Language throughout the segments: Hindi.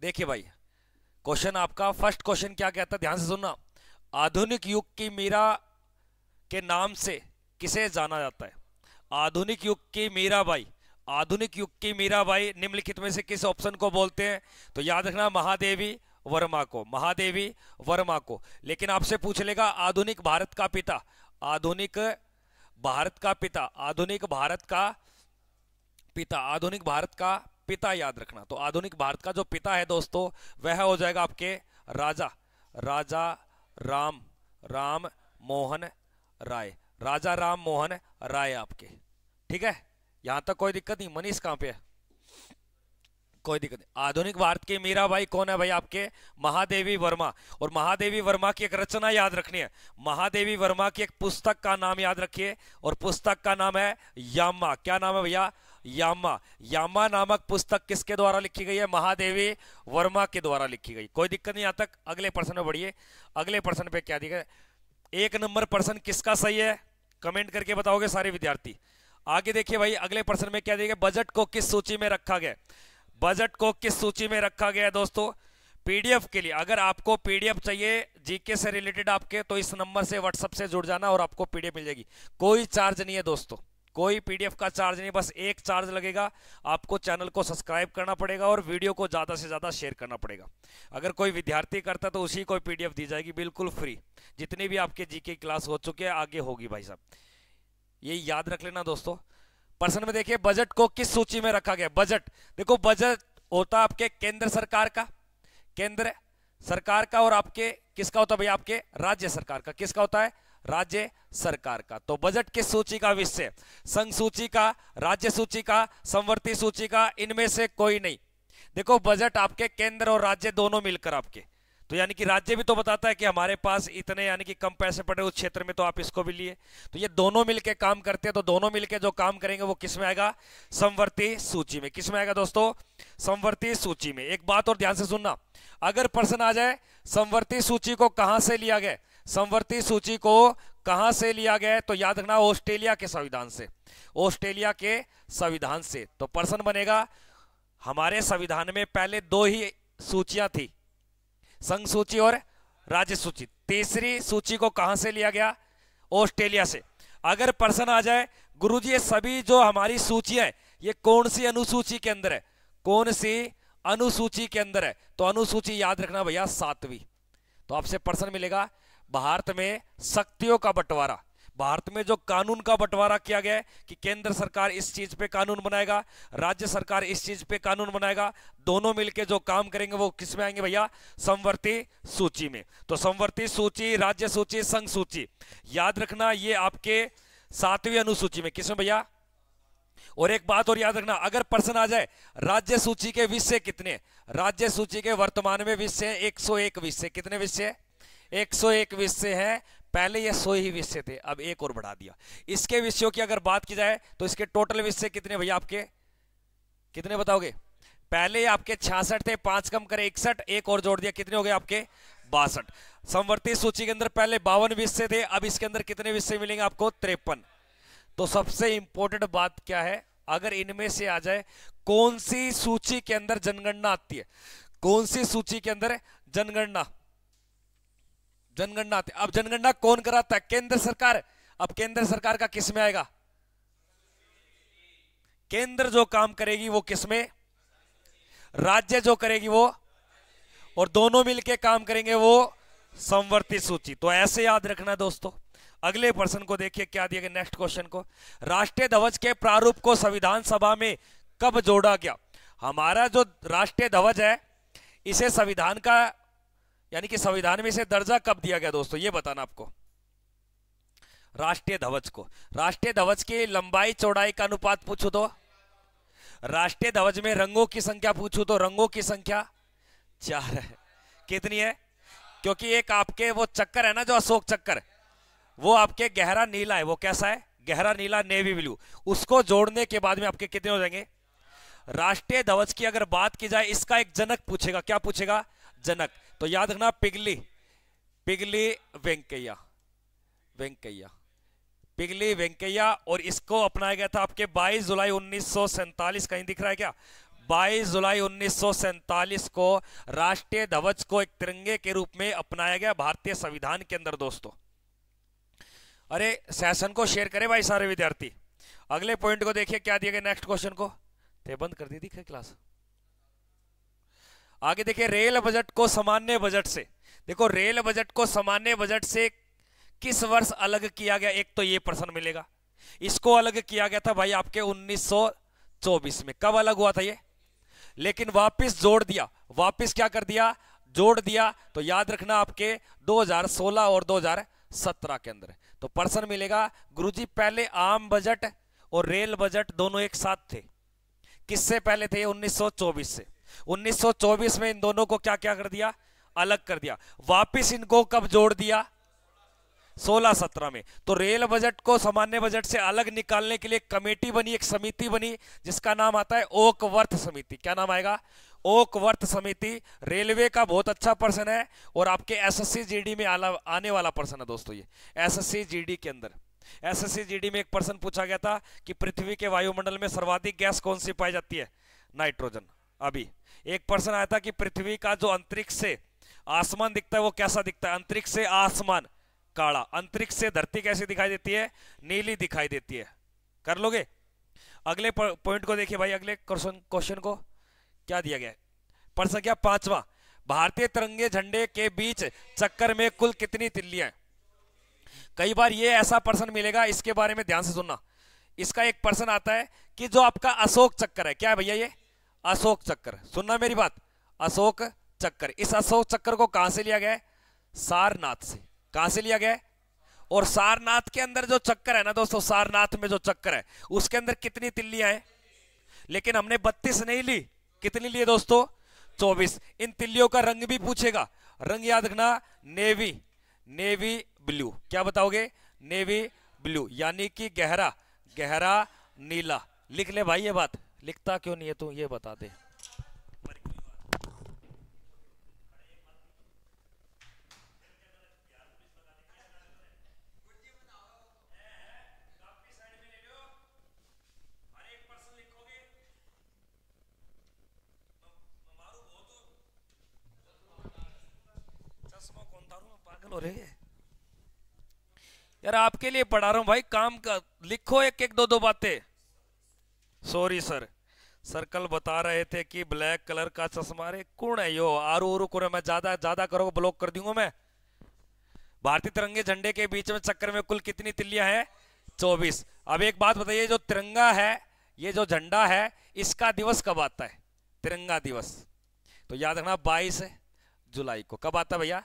देखिए भाई क्वेश्चन आपका फर्स्ट क्वेश्चन क्या कहता है ध्यान से सुनना आधुनिक युग की मीरा के नाम से किसे जाना जाता है आधुनिक युग की मीरा मीराबाई आधुनिक युग की मीरा मीराबाई निम्नलिखित में से किस ऑप्शन को बोलते हैं तो याद रखना महादेवी वर्मा को महादेवी वर्मा को लेकिन आपसे पूछ लेगा आधुनिक भारत का पिता आधुनिक भारत का पिता आधुनिक भारत का पिता आधुनिक भारत का पिता याद रखना तो आधुनिक भारत का जो पिता है दोस्तों वह हो जाएगा आपके राजा राजा राम राम मोहन राय राजा राम मोहन राय आपके ठीक है यहां तक कोई दिक्कत नहीं मनीष कहां पे है कोई दिक्कत नहीं आधुनिक भारत के मीरा भाई कौन है भाई आपके महादेवी वर्मा और महादेवी वर्मा की एक रचना याद रखनी है महादेवी वर्मा की एक पुस्तक का नाम याद रखिए और पुस्तक का नाम है यामा क्या नाम है भैया यामा यामा नामक पुस्तक किसके द्वारा लिखी गई है महादेवी वर्मा के द्वारा लिखी गई कोई दिक्कत नहीं आता अगले प्रश्न में बढ़िए अगले प्रश्न पे क्या दिखा एक नंबर प्रश्न किसका सही है कमेंट करके बताओगे सारे विद्यार्थी आगे देखिए भाई अगले प्रश्न में क्या देगा बजट को किस सूची में रखा गया बजट को किस सूची में रखा गया है दोस्तों पीडीएफ के लिए अगर आपको पीडीएफ चाहिए जीके से रिलेटेड आपके तो इस नंबर से व्हाट्सएप से जुड़ जाना और आपको पीडीएफ मिल जाएगी कोई चार्ज नहीं है दोस्तों कोई पीडीएफ का चार्ज नहीं बस एक चार्ज लगेगा आपको चैनल को सब्सक्राइब करना पड़ेगा और वीडियो को ज़्यादा से ज़्यादा शेयर करना पड़ेगा अगर कोई विद्यार्थी करता है तो उसी को पीडीएफ दी जाएगी बिल्कुल फ्री जितनी भी आपके जी क्लास हो चुकी है आगे होगी भाई साहब ये याद रख लेना दोस्तों प्रश्न में देखिए बजट को किस सूची में रखा गया बजट देखो बजट होता आपके केंद्र सरकार का केंद्र सरकार का और आपके किसका होता है भाई आपके राज्य सरकार का किसका होता है राज्य सरकार का तो बजट किस सूची का विषय संघ सूची का राज्य सूची का संवर्ती सूची का इनमें से कोई नहीं देखो बजट आपके केंद्र और राज्य दोनों मिलकर आपके तो यानी कि राज्य भी तो बताता है कि हमारे पास इतने यानी कि कम पैसे पड़े उस क्षेत्र में तो आप इसको भी लिए तो ये दोनों मिलके काम करते हैं तो दोनों मिलके जो काम करेंगे वो किस में आएगा संवर्ती सूची में किस में आएगा दोस्तों संवर्ती सूची में एक बात और ध्यान से सुनना अगर प्रश्न आ जाए संवर्ती सूची को कहां से लिया गया समवर्ती सूची को कहां से लिया गया है तो याद रखना ऑस्ट्रेलिया के संविधान से ऑस्ट्रेलिया के संविधान से तो प्रश्न बनेगा हमारे संविधान में पहले दो ही सूचियां थी संघ सूची और राज्य सूची तीसरी सूची को कहां से लिया गया ऑस्ट्रेलिया से अगर प्रश्न आ जाए गुरु जी ये सभी जो हमारी सूचियां है ये कौन सी अनुसूची के अंदर है कौन सी अनुसूची के अंदर है तो अनुसूची याद रखना भैया सातवीं तो आपसे प्रश्न मिलेगा भारत में शक्तियों का बंटवारा भारत में जो कानून का बंटवारा किया गया कि केंद्र सरकार इस चीज पे कानून बनाएगा राज्य सरकार इस चीज पे कानून बनाएगा दोनों मिलके जो काम करेंगे वो किस में आएंगे भैया संवर्ती सूची में तो संवर्ती सूची राज्य सूची संघ सूची याद रखना ये आपके सातवीं अनुसूची में किसमें भैया और एक बात और याद रखना अगर प्रश्न आ जाए राज्य सूची के विषय कितने राज्य सूची के वर्तमान में विषय एक विषय कितने विषय है एक सौ एक विषय है पहले ये सो ही विषय थे अब एक और बढ़ा दिया इसके विषयों की अगर बात की जाए तो इसके टोटल विषय कितने भैया आपके कितने बताओगे पहले आपके छियासठ थे पांच कम करे इकसठ एक और जोड़ दिया कितने हो गए आपके बासठ समवर्ती सूची के अंदर पहले बावन विषय थे अब इसके अंदर कितने विषय मिलेंगे आपको त्रेपन तो सबसे इंपॉर्टेंट बात क्या है अगर इनमें से आ जाए कौन सी सूची के अंदर जनगणना आती है कौन सी सूची के अंदर जनगणना जनगणना आती अब जनगणना कौन कराता है केंद्र सरकार अब केंद्र सरकार का किस में आएगा केंद्र जो काम करेगी वो किस में राज्य जो करेगी वो और दोनों मिलके काम करेंगे वो संवर्ती सूची तो ऐसे याद रखना दोस्तों अगले प्रश्न को देखिए क्या दिया गया नेक्स्ट क्वेश्चन को राष्ट्रीय ध्वज के प्रारूप को संविधान सभा में कब जोड़ा गया हमारा जो राष्ट्रीय ध्वज है इसे संविधान का यानी कि संविधान में इसे दर्जा कब दिया गया दोस्तों ये बताना आपको राष्ट्रीय ध्वज को राष्ट्रीय ध्वज की लंबाई चौड़ाई का अनुपात पूछो तो राष्ट्रीय ध्वज में रंगों की संख्या पूछू तो रंगों की संख्या चार है कितनी है क्योंकि एक आपके वो चक्कर है ना जो अशोक चक्कर वो आपके गहरा नीला है वो कैसा है गहरा नीला नेवी ब्लू उसको जोड़ने के बाद में आपके कितने हो जाएंगे राष्ट्रीय ध्वज की अगर बात की जाए इसका एक जनक पूछेगा क्या पूछेगा जनक तो याद रखना पिगली पिगली वेंकैया वेंकैया पिगली वेंकैया और इसको अपनाया गया था आपके 22 जुलाई 1947 कहीं दिख रहा है क्या 22 जुलाई 1947 को राष्ट्रीय ध्वज को एक तिरंगे के रूप में अपनाया गया भारतीय संविधान के अंदर दोस्तों अरे सेशन को शेयर करें भाई सारे विद्यार्थी अगले पॉइंट को देखिए क्या दिया गया नेक्स्ट क्वेश्चन को ते बंद कर दी थी क्लास आगे देखिए रेल बजट को सामान्य बजट से देखो रेल बजट को सामान्य बजट से किस वर्ष अलग किया गया एक तो ये प्रश्न मिलेगा इसको अलग किया गया था भाई आपके 1924 में कब अलग हुआ था ये लेकिन वापस जोड़ दिया वापस क्या कर दिया जोड़ दिया तो याद रखना आपके 2016 और 2017 के अंदर तो प्रश्न मिलेगा गुरुजी पहले आम बजट और रेल बजट दोनों एक साथ थे किससे पहले थे उन्नीस से 1924 में इन दोनों को क्या क्या कर दिया अलग कर दिया वापस इनको कब जोड़ दिया 16-17 में तो रेल बजट को सामान्य बजट से अलग निकालने के लिए कमेटी बनी एक समिति बनी जिसका नाम आता है ओकवर्थ समिति क्या नाम आएगा ओकवर्थ समिति रेलवे का बहुत अच्छा पर्सन है और आपके एसएससी जीडी में आला, आने वाला पर्सन है दोस्तों ये एसएससी जीडी के अंदर एसएससी जीडी में एक पर्सन पूछा गया था कि पृथ्वी के वायुमंडल में सर्वाधिक गैस कौन सी पाई जाती है नाइट्रोजन अभी एक पर्सन आया था कि पृथ्वी का जो अंतरिक्ष से आसमान दिखता है वो कैसा दिखता है अंतरिक्ष से आसमान काला अंतरिक्ष से धरती कैसी दिखाई देती है नीली दिखाई देती है कर लोगे अगले पॉइंट को देखिए भाई अगले क्वेश्चन को क्या दिया गया प्रश्न संख्या पांचवा भारतीय तिरंगे झंडे के बीच चक्कर में कुल कितनी तिल्लियां कई बार ये ऐसा पर्सन मिलेगा इसके बारे में ध्यान से सुनना इसका एक पर्सन आता है कि जो आपका अशोक चक्कर है क्या है भैया ये अशोक चक्कर सुनना मेरी बात अशोक चक्कर इस अशोक चक्कर को कहां से लिया गया सारनाथ से कहां से लिया गया और सारनाथ के अंदर जो चक्कर है ना दोस्तों सारनाथ में जो चक्कर है उसके अंदर कितनी तिल्लियां हैं लेकिन हमने बत्तीस नहीं ली कितनी लिए दोस्तों चौबीस इन तिल्लियों का रंग भी पूछेगा रंग याद रखना नेवी नेवी ब्लू क्या बताओगे नेवी ब्लू यानी कि गहरा गहरा नीला लिख ले भाई ये बात लिखता क्यों नहीं है तू ये बता दे यार आपके लिए पढ़ा रहा हूं भाई काम का लिखो एक एक दो दो बातें सॉरी सर सर कल बता रहे थे कि ब्लैक कलर का चश्मा रे कौन है यो आरू उरू कौन मैं ज्यादा ज्यादा करोगे ब्लॉक कर दूंगा मैं भारतीय तिरंगे झंडे के बीच में चक्कर में कुल कितनी तिल्लियां हैं चौबीस अब एक बात बताइए जो तिरंगा है ये जो झंडा है इसका दिवस कब आता है तिरंगा दिवस तो याद रखना बाईस जुलाई को कब आता है भैया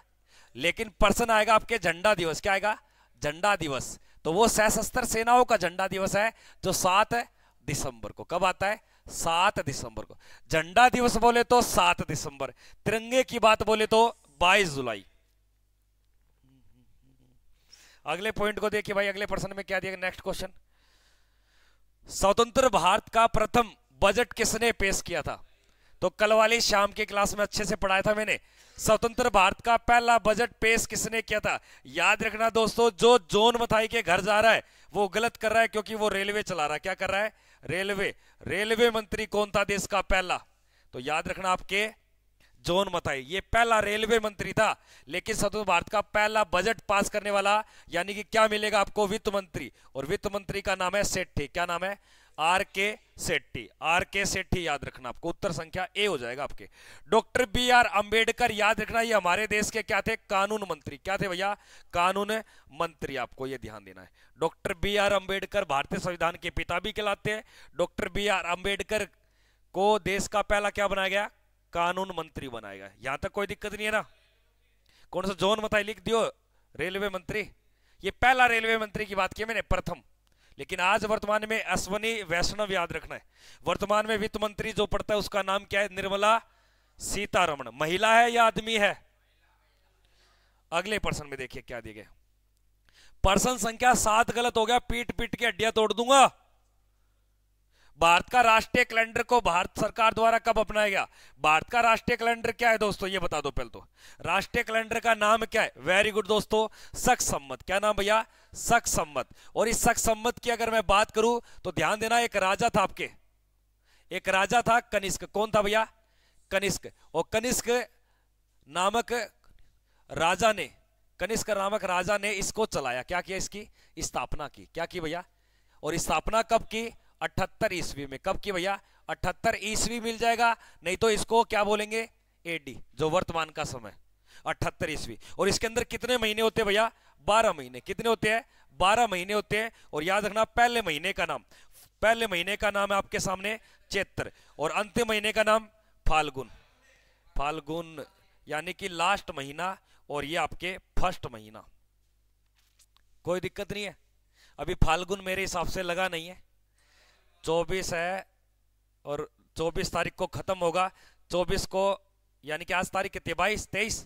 लेकिन पर्सन आएगा आपके झंडा दिवस क्या आएगा झंडा दिवस तो वो सशस्त्र सेनाओं का झंडा दिवस है जो सात दिसंबर को कब आता है सात दिसंबर को झंडा दिवस बोले तो सात दिसंबर तिरंगे की बात बोले तो बाईस जुलाई अगले पॉइंट को देखिए भाई अगले प्रश्न में क्या दिया नेक्स्ट क्वेश्चन स्वतंत्र भारत का प्रथम बजट किसने पेश किया था तो कल वाली शाम के क्लास में अच्छे से पढ़ाया था मैंने स्वतंत्र भारत का पहला बजट पेश किसने किया था याद रखना दोस्तों जो जोन मथाई के घर जा रहा है वो गलत कर रहा है क्योंकि वो रेलवे चला रहा है क्या कर रहा है रेलवे रेलवे मंत्री कौन था देश का पहला तो याद रखना आपके जोन मताई ये पहला रेलवे मंत्री था लेकिन स्वतंत्र भारत का पहला बजट पास करने वाला यानी कि क्या मिलेगा आपको वित्त मंत्री और वित्त मंत्री का नाम है सेठे क्या नाम है आर के सेट्टी आर के सेट्टी याद रखना आपको उत्तर संख्या ए हो जाएगा आपके डॉक्टर बी आर अंबेडकर याद रखना ये हमारे देश के क्या थे कानून मंत्री क्या थे भैया कानून मंत्री आपको ये ध्यान देना है डॉक्टर बी आर अंबेडकर भारतीय संविधान के पिता भी कहलाते हैं डॉक्टर बी आर अंबेडकर को देश का पहला क्या बनाया गया कानून मंत्री बनाया गया यहां तक कोई दिक्कत नहीं है ना कौन सा जोन बताइए लिख दियो रेलवे मंत्री ये पहला रेलवे मंत्री की बात की मैंने प्रथम लेकिन आज वर्तमान में अश्वनी वैष्णव याद रखना है वर्तमान में वित्त मंत्री जो पड़ता है उसका नाम क्या है निर्मला सीतारमण महिला है या आदमी है अगले प्रश्न में देखिए क्या दिए गए प्रश्न संख्या सात गलत हो गया पीट पीट के अड्डिया तोड़ दूंगा भारत का राष्ट्रीय कैलेंडर को भारत सरकार द्वारा कब अपनाया गया भारत का राष्ट्रीय कैलेंडर क्या है दोस्तों ये बता दो पहले तो राष्ट्रीय कैलेंडर का नाम क्या है वेरी गुड दोस्तों सख सम्मत क्या नाम भैया सख सम्मत और इस सख सम्मत की अगर मैं बात करूं तो ध्यान देना एक राजा था आपके एक राजा था कनिष्क कौन था भैया कनिष्क और कनिष्क नामक राजा ने कनिष्क नामक राजा ने इसको चलाया क्या किया इसकी स्थापना की क्या की भैया और स्थापना कब की अठहत्तर ईस्वी में कब की भैया अठहत्तर ईस्वी मिल जाएगा नहीं तो इसको क्या बोलेंगे एडी जो वर्तमान का समय अठहत्तर ईस्वी और इसके अंदर कितने महीने होते हैं भैया बारह महीने कितने होते हैं बारह महीने होते हैं और याद रखना पहले महीने का नाम पहले महीने का नाम है आपके सामने चैत्र और अंतिम महीने का नाम फाल्गुन फाल्गुन यानी कि लास्ट महीना और ये आपके फर्स्ट महीना कोई दिक्कत नहीं है अभी फाल्गुन मेरे हिसाब से लगा नहीं है चौबीस है और चौबीस तारीख को ख़त्म होगा चौबीस को यानी कि आज तारीख कितनी बाईस तेईस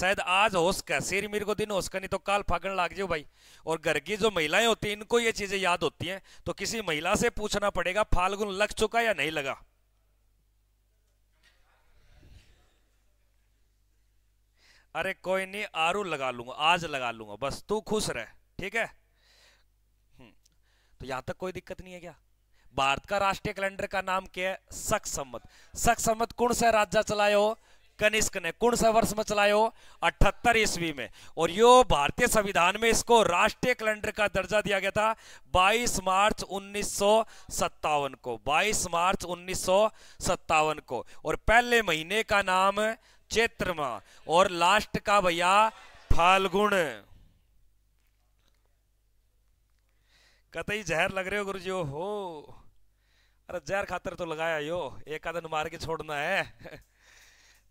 शायद आज होश का शेर मीर को दिन होश का नहीं तो काल फागण लाग जाओ भाई और घर की जो महिलाएं होती हैं इनको ये चीज़ें याद होती हैं तो किसी महिला से पूछना पड़ेगा फाल्गुन लग चुका या नहीं लगा अरे कोई नहीं आरू लगा लूंगा आज लगा लूंगा बस तू खुश रह ठीक है हम्म। तो यहां तक कोई दिक्कत नहीं है क्या भारत का राष्ट्रीय कैलेंडर का नाम क्या है सख सम्मत सख सम्मत कौन सा राजा चलायो कनिष्क ने कौन सा वर्ष में चलायो अठहत्तर ईस्वी में और यो भारतीय संविधान में इसको राष्ट्रीय कैलेंडर का दर्जा दिया गया था 22 मार्च उन्नीस को 22 मार्च उन्नीस को और पहले महीने का नाम चैत्र और लास्ट का भैया फाल्गुन कतई जहर लग रहे हो गुरुजी हो अरे जहर खातर तो लगाया यो एक आदन मार के छोड़ना है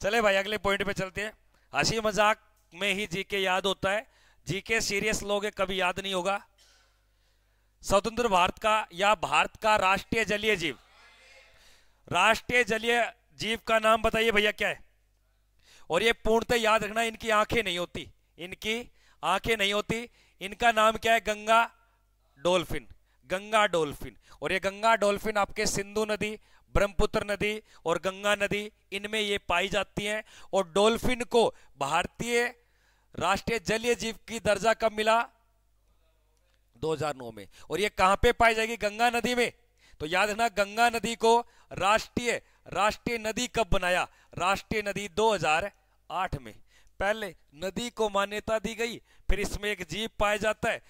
चले भाई अगले पॉइंट पे चलते हैं हंसी मजाक में ही जीके याद होता है जीके सीरियस लोग कभी याद नहीं होगा स्वतंत्र भारत का या भारत का राष्ट्रीय जलीय जीव राष्ट्रीय जलीय जीव का नाम बताइए भैया क्या है और ये पूर्णतः याद रखना इनकी आंखें नहीं होती इनकी आंखें नहीं होती इनका नाम क्या है गंगा डोल्फिन गंगा डॉल्फिन और ये गंगा डॉल्फिन आपके सिंधु नदी ब्रह्मपुत्र नदी और गंगा नदी इनमें ये पाई जाती हैं और डॉल्फिन को भारतीय राष्ट्रीय जलीय जीव की दर्जा कब मिला 2009 में और ये कहां पे पाई जाएगी गंगा नदी में तो याद रखना गंगा नदी को राष्ट्रीय राष्ट्रीय नदी कब बनाया राष्ट्रीय नदी 2008 में पहले नदी को मान्यता दी गई फिर इसमें एक जीव पाया जाता है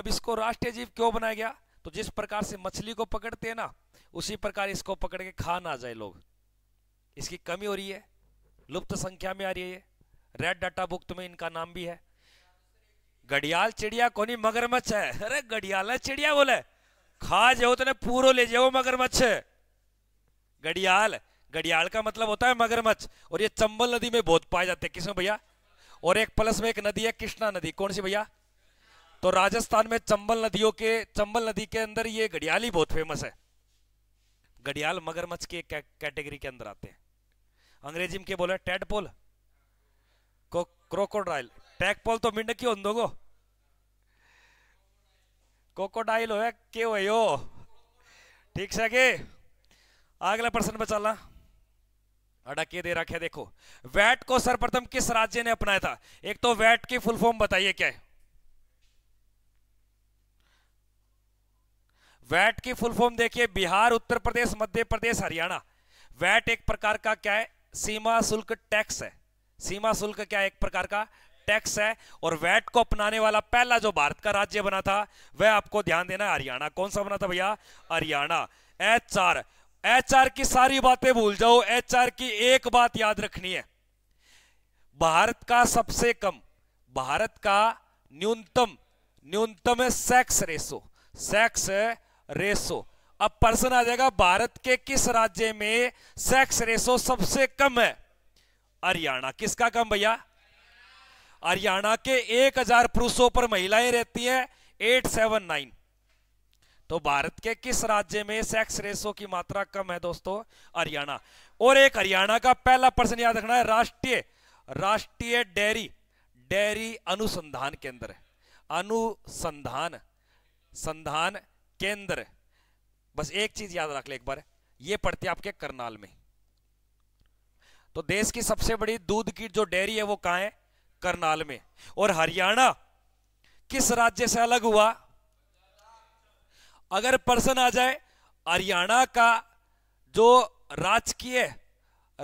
अब इसको राष्ट्रीय जीव क्यों बनाया गया तो जिस प्रकार से मछली को पकड़ते हैं ना उसी प्रकार इसको पकड़ के खा ना जाए लोग इसकी कमी हो रही है लुप्त संख्या में आ रही है रेड डाटा बुक में इनका नाम भी है घड़ियाल चिड़िया कोनी मगरमच्छ है अरे घड़ियाल चिड़िया बोले खा जाओ तो पूरो ले जाओ मगरमच्छ घड़ियाल घड़ियाल का मतलब होता है मगरमच्छ और ये चंबल नदी में बहुत पाए जाते हैं किसमें भैया और एक प्लस में एक नदी है कृष्णा नदी कौन सी भैया तो राजस्थान में चंबल नदियों के चंबल नदी के अंदर ये घड़ियाली बहुत फेमस है घड़ियाल मगरमच्छ के कैटेगरी के अंदर आते हैं अंग्रेजी में क्या बोले टेडपोल को क्रोकोडाइल टैगपोल तो मिंड क्यों दोगो कोकोडाइल हो क्यों यो ठीक से के अगला प्रश्न बचा चलना अड़ा के दे रखे देखो वैट को सर्वप्रथम किस राज्य ने अपनाया था एक तो वैट की फुल फॉर्म बताइए क्या है वैट की फुल फॉर्म देखिए बिहार उत्तर प्रदेश मध्य प्रदेश हरियाणा वैट एक प्रकार का क्या है सीमा शुल्क टैक्स है सीमा शुल्क क्या है एक प्रकार का टैक्स है और वैट को अपनाने वाला पहला जो भारत का राज्य बना था वह आपको ध्यान देना हरियाणा कौन सा बना था भैया Haryana H R H R की सारी बातें भूल जाओ एच आर की एक बात याद रखनी है भारत का सबसे कम भारत का न्यूनतम न्यूनतम सेक्स रेशो सेक्स रेसो अब प्रश्न आ जाएगा भारत के किस राज्य में सेक्स रेसो सबसे कम है हरियाणा किसका कम भैया हरियाणा के एक हजार पुरुषों पर महिलाएं रहती है एट सेवन नाइन तो भारत के किस राज्य में सेक्स रेसो की मात्रा कम है दोस्तों हरियाणा और एक हरियाणा का पहला प्रश्न याद रखना है राष्ट्रीय राष्ट्रीय डेयरी डेयरी अनुसंधान केंद्र अनुसंधान संधान केंद्र बस एक चीज याद रख ले एक बार ये पड़ती है आपके करनाल में तो देश की सबसे बड़ी दूध की जो डेयरी है वो कहा है करनाल में और हरियाणा किस राज्य से अलग हुआ अगर पर्सन आ जाए हरियाणा का जो राजकीय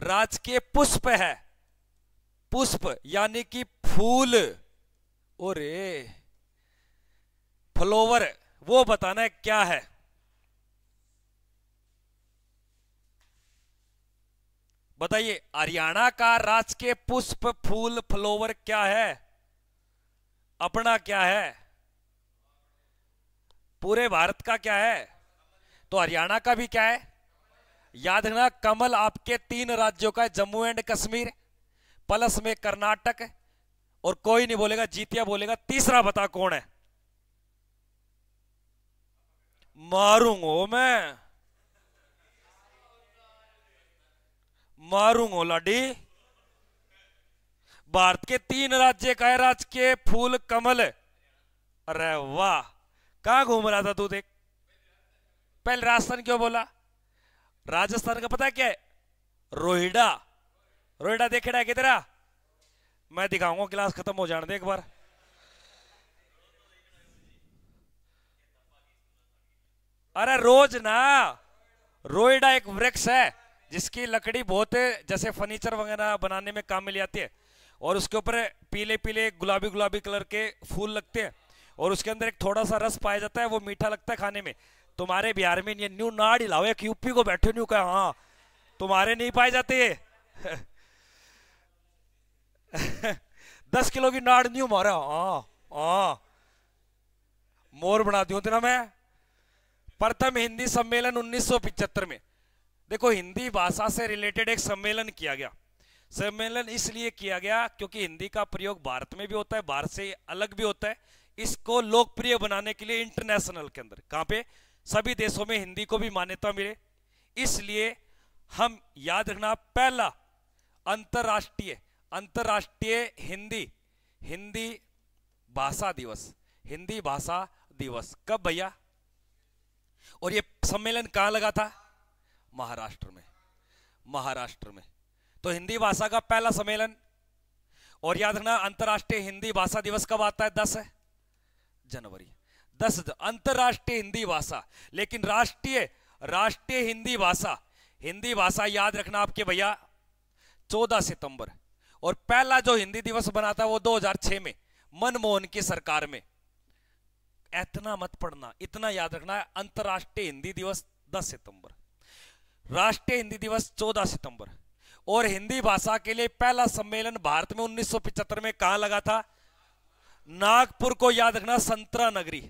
राजकीय पुष्प है पुष्प यानी कि फूल और फ्लोवर वो बताना है क्या है बताइए हरियाणा का राजकीय पुष्प फूल फ्लोवर क्या है अपना क्या है पूरे भारत का क्या है तो हरियाणा का भी क्या है याद रखना कमल आपके तीन राज्यों का है जम्मू एंड कश्मीर प्लस में कर्नाटक और कोई नहीं बोलेगा जीतिया बोलेगा तीसरा बता कौन है मारूंगो मैं मारूंगो लाडी भारत के तीन राज्य का राज के फूल कमल अरे वाह कहा घूम रहा था तू देख पहले राजस्थान क्यों बोला राजस्थान का पता क्या है रोहिडा रोहिडा देखेड़ा है तेरा मैं दिखाऊंगा क्लास खत्म हो जाने दे एक बार अरे रोज ना रोइडा एक वृक्ष है जिसकी लकड़ी बहुत जैसे फर्नीचर वगैरह बनाने में काम मिल जाती है और उसके ऊपर पीले पीले गुलाबी गुलाबी कलर के फूल लगते हैं और उसके अंदर एक थोड़ा सा रस पाया जाता है वो मीठा लगता है खाने में तुम्हारे बिहार में ये न्यू नाड़ हिलाओ एक यूपी को बैठे न्यू कहा हाँ तुम्हारे नहीं पाए जाते दस किलो की नाड़ न्यू मारा हाँ हाँ मोर बना दू हूं मैं प्रथम हिंदी सम्मेलन 1975 में देखो हिंदी भाषा से रिलेटेड एक सम्मेलन किया गया सम्मेलन इसलिए किया गया क्योंकि हिंदी का प्रयोग भारत में भी होता है भारत से अलग भी होता है इसको लोकप्रिय बनाने के लिए इंटरनेशनल के अंदर कहां पे सभी देशों में हिंदी को भी मान्यता मिले इसलिए हम याद रखना पहला अंतरराष्ट्रीय अंतरराष्ट्रीय हिंदी हिंदी भाषा दिवस हिंदी भाषा दिवस कब भैया और ये सम्मेलन कहां लगा था महाराष्ट्र में महाराष्ट्र में तो हिंदी भाषा का पहला सम्मेलन और याद रखना अंतर्राष्ट्रीय हिंदी भाषा दिवस कब आता है दस है जनवरी दस अंतर्राष्ट्रीय हिंदी भाषा लेकिन राष्ट्रीय राष्ट्रीय हिंदी भाषा हिंदी भाषा याद रखना आपके भैया चौदह सितंबर और पहला जो हिंदी दिवस बना था वो 2006 में मनमोहन की सरकार में इतना मत पढ़ना इतना याद रखना है अंतर्राष्ट्रीय हिंदी दिवस 10 सितंबर राष्ट्रीय हिंदी दिवस 14 सितंबर और हिंदी भाषा के लिए पहला सम्मेलन भारत में उन्नीस में कहा लगा था नागपुर को याद रखना संतरा नगरी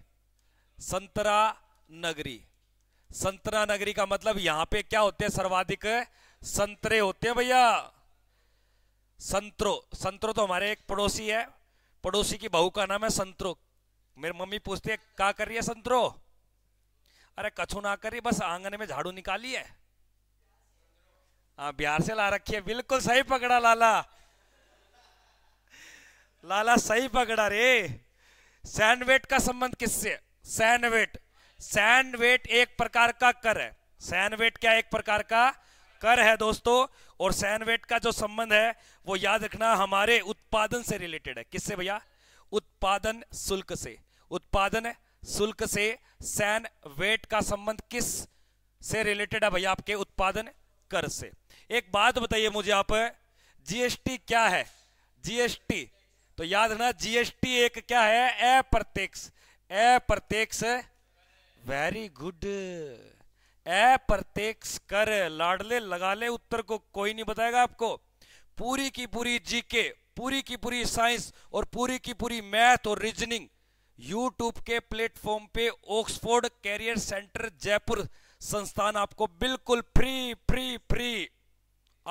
संतरा नगरी संतरा नगरी का मतलब यहां पे क्या होते हैं सर्वाधिक संतरे होते हैं भैया संतरो संतरो तो हमारे एक पड़ोसी है पड़ोसी की बहू का नाम है संतरो मेरी मम्मी पूछती है क्या कर रही है संतरो अरे कछु ना करी बस आंगन में झाड़ू निकाली है हाँ बिहार से ला रखी है बिल्कुल सही पकड़ा लाला लाला सही पकड़ा रे सैंडवेट का संबंध किससे सैंडवेट सैंडवेट एक प्रकार का कर है सैंडवेट क्या एक प्रकार का कर है दोस्तों और सैनवेट का जो संबंध है वो याद रखना हमारे उत्पादन से रिलेटेड है किससे भैया उत्पादन शुल्क से उत्पादन शुल्क से सैन वेट का संबंध किस से रिलेटेड है भैया आपके उत्पादन कर से एक बात बताइए मुझे आप जीएसटी क्या है जीएसटी तो याद रखना जीएसटी एक क्या है अप्रत्यक्ष अप्रत्यक्ष वेरी गुड अप्रत्यक्ष कर लाडले लगा ले उत्तर को कोई नहीं बताएगा आपको पूरी की पूरी जीके पूरी की पूरी साइंस और पूरी की पूरी मैथ और रीजनिंग यूट्यूब के प्लेटफॉर्म पे ऑक्सफोर्ड कैरियर सेंटर जयपुर संस्थान आपको बिल्कुल फ्री फ्री फ्री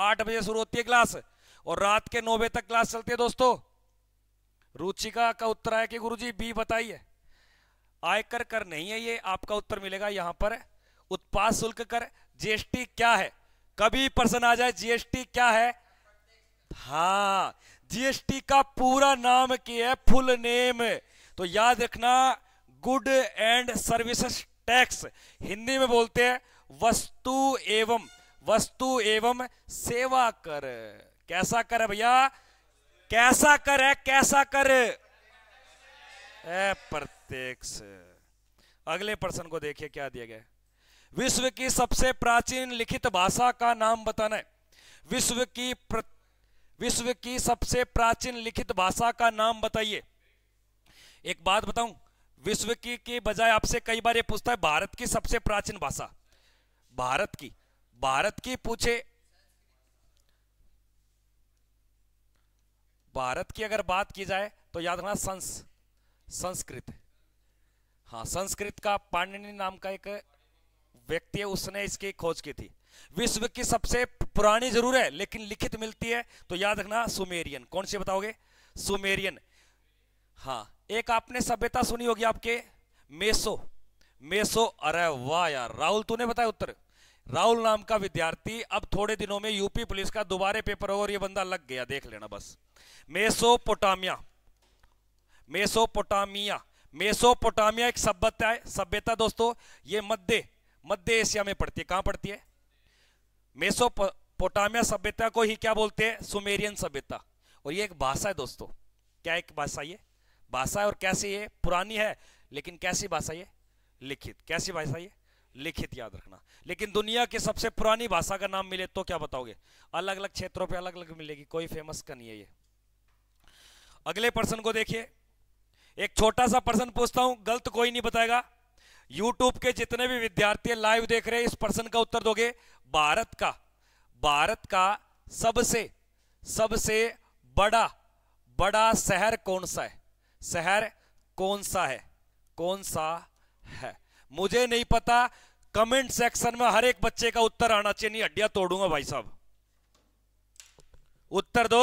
आठ बजे शुरू होती है क्लास और रात के नौ बजे तक क्लास चलती है दोस्तों रुचिका का उत्तर आया कि गुरुजी बी बताइए आयकर कर नहीं है ये आपका उत्तर मिलेगा यहां पर उत्पाद शुल्क कर जीएसटी क्या है कभी पर्सन आ जाए जीएसटी क्या है हा जीएसटी का पूरा नाम की है फुल नेम तो याद रखना good and services tax Hindi में बोलते हैं वस्तु एवं वस्तु एवं सेवा कर कैसा कर भैया कैसा कर है कैसा कर प्रत्यक्ष अगले प्रश्न को देखिए क्या दिया गया विश्व की सबसे प्राचीन लिखित भाषा का नाम बताना है विश्व की प्रत्येक विश्व की सबसे प्राचीन लिखित भाषा का नाम बताइए एक बात बताऊं विश्व की के बजाय आपसे कई बार ये पूछता है भारत की सबसे प्राचीन भाषा भारत की भारत की पूछे भारत की अगर बात की जाए तो याद रखना संस संस्कृत हाँ संस्कृत का पाणिनि नाम का एक व्यक्ति है उसने इसकी खोज की थी विश्व की सबसे पुरानी जरूर है लेकिन लिखित मिलती है तो याद रखना सुमेरियन कौन सी बताओगे सुमेरियन हाँ एक आपने सभ्यता सुनी होगी आपके मेसो मेसो अरे वाह यार राहुल तूने बताया उत्तर राहुल नाम का विद्यार्थी अब थोड़े दिनों में यूपी पुलिस का दोबारा पेपर होगा और ये बंदा लग गया देख लेना बस मेसोपोटामिया मेसोपोटामिया मेसोपोटामिया एक सभ्यता है सभ्यता दोस्तों ये मध्य मध्य एशिया में पड़ती है कहां पड़ती है मेसोपो मेसोपोटामिया सभ्यता को ही क्या बोलते हैं सुमेरियन सभ्यता और ये एक भाषा है दोस्तों क्या एक भाषा ये भाषा और कैसी ये पुरानी है लेकिन कैसी भाषा ये लिखित कैसी भाषा ये लिखित याद रखना लेकिन दुनिया के सबसे पुरानी भाषा का नाम मिले तो क्या बताओगे अलग अलग क्षेत्रों पे अलग अलग मिलेगी कोई फेमस का नहीं है ये अगले पर्सन को देखिए एक छोटा सा पर्सन पूछता हूं गलत कोई नहीं बताएगा यूट्यूब के जितने भी विद्यार्थी लाइव देख रहे हैं इस पर्सन का उत्तर दोगे भारत का भारत का सबसे सबसे बड़ा बड़ा शहर कौन सा है शहर कौन सा है कौन सा है मुझे नहीं पता कमेंट सेक्शन में हर एक बच्चे का उत्तर आना चाहिए नहीं हड्डियां तोड़ूंगा भाई साहब उत्तर दो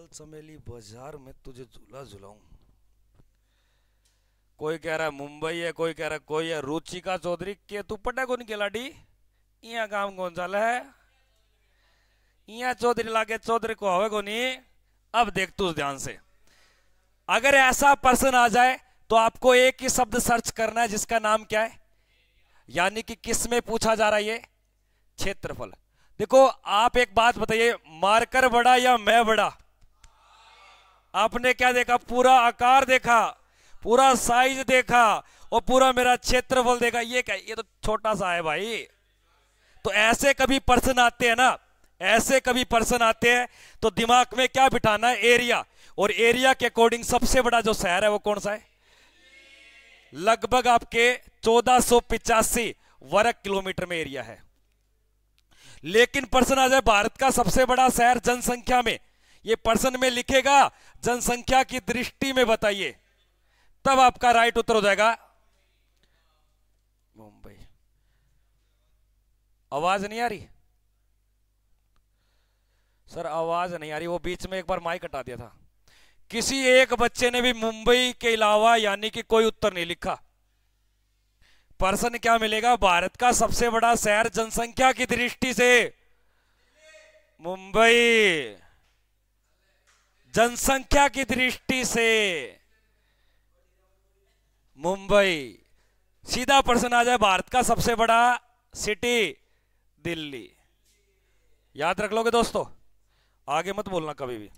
चल चमेली बाजार में तुझे झूला झुलाऊ कोई कह रहा मुंबई है कोई कह रहा कोई है रुचिका चौधरी के तू पटा कौन के लाडी इं काम कौन चल है यहाँ चौधरी लागे चौधरी को आवे को नहीं अब देख तू ध्यान से अगर ऐसा पर्सन आ जाए तो आपको एक ही शब्द सर्च करना है जिसका नाम क्या है यानी कि किस में पूछा जा रहा है ये क्षेत्रफल देखो आप एक बात बताइए मार्कर बड़ा या मैं बड़ा आपने क्या देखा पूरा आकार देखा पूरा साइज देखा और पूरा मेरा क्षेत्रफल देखा ये क्या ये तो छोटा सा है भाई तो ऐसे कभी पर्सन आते हैं ना ऐसे कभी पर्सन आते हैं तो दिमाग में क्या बिठाना है एरिया और एरिया के अकॉर्डिंग सबसे बड़ा जो शहर है वो कौन सा है लगभग आपके चौदह वर्ग किलोमीटर में एरिया है लेकिन पर्सन आ जाए भारत का सबसे बड़ा शहर जनसंख्या में ये पर्सन में लिखेगा जनसंख्या की दृष्टि में बताइए तब आपका राइट उत्तर हो जाएगा मुंबई आवाज नहीं आ रही सर आवाज नहीं आ रही वो बीच में एक बार माइक कटा दिया था किसी एक बच्चे ने भी मुंबई के अलावा यानी कि कोई उत्तर नहीं लिखा पर्सन क्या मिलेगा भारत का सबसे बड़ा शहर जनसंख्या की दृष्टि से मुंबई जनसंख्या की दृष्टि से मुंबई सीधा प्रश्न आ जाए भारत का सबसे बड़ा सिटी दिल्ली याद रख लोगे दोस्तों आगे मत बोलना कभी भी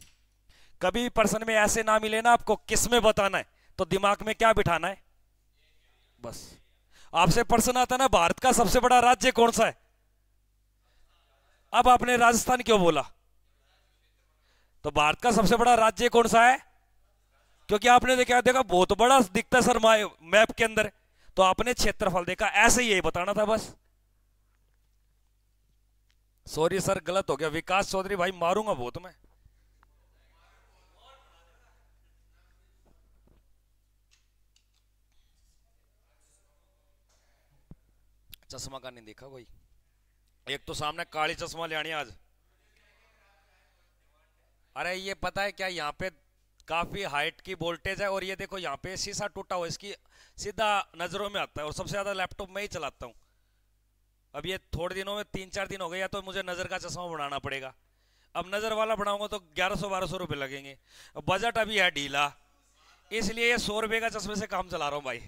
कभी प्रश्न में ऐसे ना मिले ना आपको किस में बताना है तो दिमाग में क्या बिठाना है बस आपसे प्रश्न आता ना भारत का सबसे बड़ा राज्य कौन सा है अब आपने राजस्थान क्यों बोला तो भारत का सबसे बड़ा राज्य कौन सा है क्योंकि आपने देखा देखा बहुत बड़ा दिखता सर सर मैप के अंदर तो आपने क्षेत्रफल देखा ऐसे ही यही बताना था बस सॉरी सर गलत हो गया विकास चौधरी भाई मारूंगा बहुत मैं चश्मा का नहीं देखा कोई एक तो सामने काली चश्मा ले आज अरे ये पता है क्या यहाँ पे काफ़ी हाइट की वोल्टेज है और ये देखो यहाँ पे शीशा टूटा हुआ इसकी सीधा नज़रों में आता है और सबसे ज़्यादा लैपटॉप मैं ही चलाता हूँ अब ये थोड़े दिनों में तीन चार दिन हो गए या तो मुझे नज़र का चश्मा बनाना पड़ेगा अब नज़र वाला बनाऊंगा तो ग्यारह सौ बारह सौ रुपए लगेंगे बजट अभी है ढीला इसलिए ये सौ रुपए का चश्मे से काम चला रहा हूँ भाई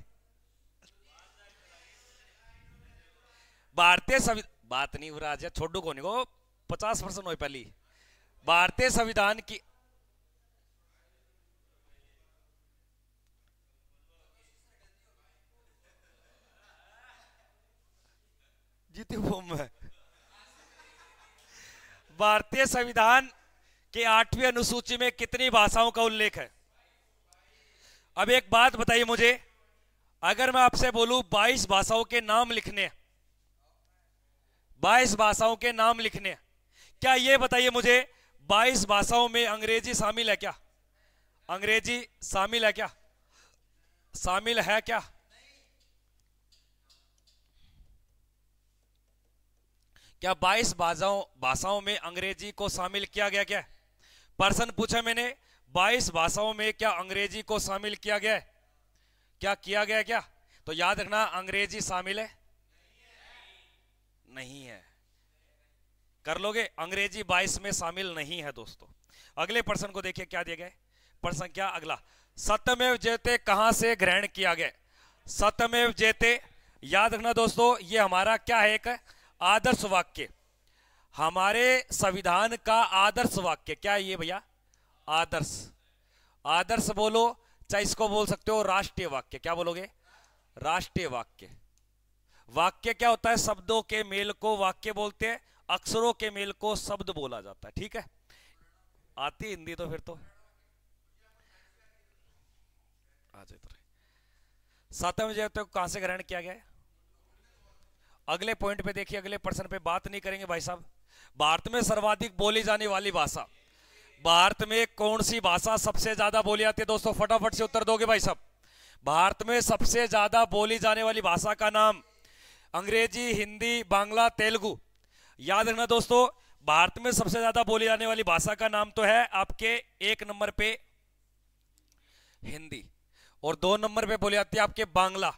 भारतीय सभी बात नहीं हो रहा छोटू को नहीं को पचास परसेंट हो पहली भारतीय संविधान की जीती है भारतीय संविधान के आठवीं अनुसूची में कितनी भाषाओं का उल्लेख है अब एक बात बताइए मुझे अगर मैं आपसे बोलू 22 भाषाओं के नाम लिखने 22 भाषाओं के नाम लिखने क्या यह बताइए मुझे बाईस भाषाओं में अंग्रेजी शामिल है क्या अंग्रेजी शामिल है क्या शामिल है क्या क्या 22 भाषाओं भाषाओं में अंग्रेजी को शामिल किया गया क्या पर्सन पूछा मैंने 22 भाषाओं में क्या अंग्रेजी को शामिल किया गया है क्या किया गया क्या तो याद रखना अंग्रेजी शामिल है नहीं है कर लोगे अंग्रेजी 22 में शामिल नहीं है दोस्तों अगले प्रश्न को देखिए क्या दिया गया प्रश्न क्या अगला सत्यमेव जयते कहां से ग्रहण किया गया सत्यमेव जयते याद रखना दोस्तों ये हमारा क्या है एक आदर्श वाक्य हमारे संविधान का आदर्श वाक्य क्या है ये भैया आदर्श आदर्श बोलो चाहे इसको बोल सकते हो राष्ट्रीय वाक्य क्या बोलोगे राष्ट्रीय वाक्य वाक्य क्या होता है शब्दों के मेल को वाक्य बोलते हैं अक्षरों के मेल को शब्द बोला जाता है ठीक है आती हिंदी तो फिर तो सातवें जयते को कहां से ग्रहण किया गया अगले पॉइंट पे देखिए अगले प्रश्न पे बात नहीं करेंगे भाई साहब भारत में सर्वाधिक बोली जाने वाली भाषा भारत में कौन सी भाषा सबसे ज्यादा बोली जाती है दोस्तों फटाफट से उत्तर दोगे भाई साहब भारत में सबसे ज्यादा बोली जाने वाली भाषा का नाम अंग्रेजी हिंदी बांग्ला तेलुगु याद रखना दोस्तों भारत में सबसे ज्यादा बोली जाने वाली भाषा का नाम तो है आपके एक नंबर पे हिंदी और दो नंबर पे बोली जाती है आपके बांग्ला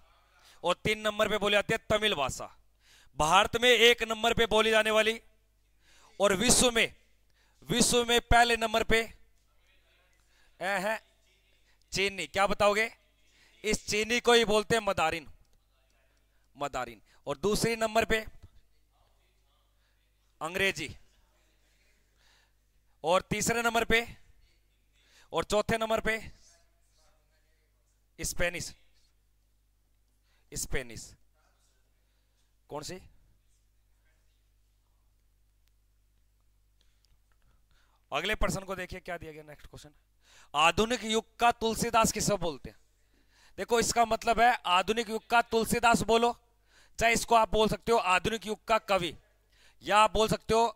और तीन नंबर पे बोली जाती है तमिल भाषा भारत में एक नंबर पे बोली जाने वाली और विश्व में विश्व में पहले नंबर पे है चीनी क्या बताओगे इस चीनी को ही बोलते हैं मदारिन मदारिन और दूसरी नंबर पे अंग्रेजी और तीसरे नंबर पे और चौथे नंबर पे स्पेनिश स्पेनिश कौन सी अगले प्रश्न को देखिए क्या दिया गया नेक्स्ट क्वेश्चन आधुनिक युग का तुलसीदास किसे बोलते हैं देखो इसका मतलब है आधुनिक युग का तुलसीदास बोलो चाहे इसको आप बोल सकते हो आधुनिक युग का कवि या आप बोल सकते हो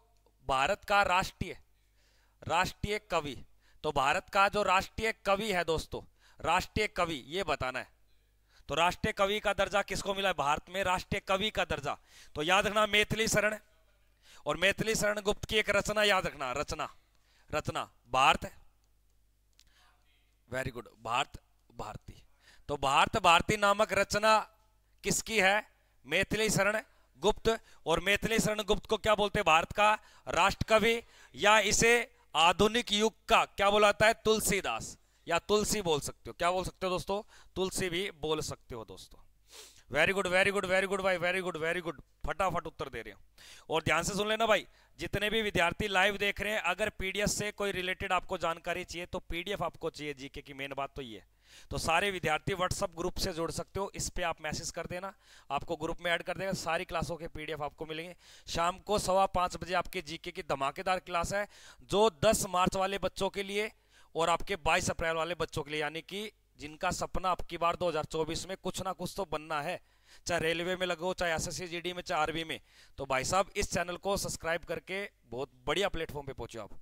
भारत का राष्ट्रीय राष्ट्रीय कवि तो भारत का जो राष्ट्रीय कवि है दोस्तों राष्ट्रीय कवि ये बताना है तो राष्ट्रीय कवि का दर्जा किसको मिला है भारत में राष्ट्रीय कवि का दर्जा तो याद रखना मैथिली शरण और मैथिली शरण गुप्त की एक रचना याद रखना रचना रचना भारत वेरी गुड भारत भारती तो भारत भारती नामक रचना किसकी है मैथिली शरण गुप्त और मैथिली शरण गुप्त को क्या बोलते हैं भारत का राष्ट्र कवि या इसे आधुनिक युग का क्या बोला जाता है तुलसीदास या तुलसी बोल सकते हो क्या बोल सकते हो दोस्तों तुलसी भी बोल सकते हो दोस्तों very good very good very good भाई वेरी गुड वेरी गुड फटाफट उत्तर दे रहे हो और ध्यान से सुन लेना भाई जितने भी विद्यार्थी लाइव देख रहे हैं अगर पीडीएफ से कोई रिलेटेड आपको जानकारी चाहिए तो पीडीएफ आपको चाहिए जीके की मेन बात तो ये है तो सारे विद्यार्थी व्हाट्सअप ग्रुप से जुड़ सकते हो इस पे आप मैसेज कर देना आपको ग्रुप में ऐड कर देगा सारी क्लासों के पीडीएफ आपको मिलेंगे शाम को सवा पाँच बजे आपके जीके की धमाकेदार क्लास है जो दस मार्च वाले बच्चों के लिए और आपके बाईस अप्रैल वाले बच्चों के लिए यानी कि जिनका सपना आपकी बार दो में कुछ ना कुछ तो बनना है चाहे रेलवे में लगो चाहे एस जीडी में चाहे आर्मी में तो भाई साहब इस चैनल को सब्सक्राइब करके बहुत बढ़िया प्लेटफॉर्म पर पहुंचे आप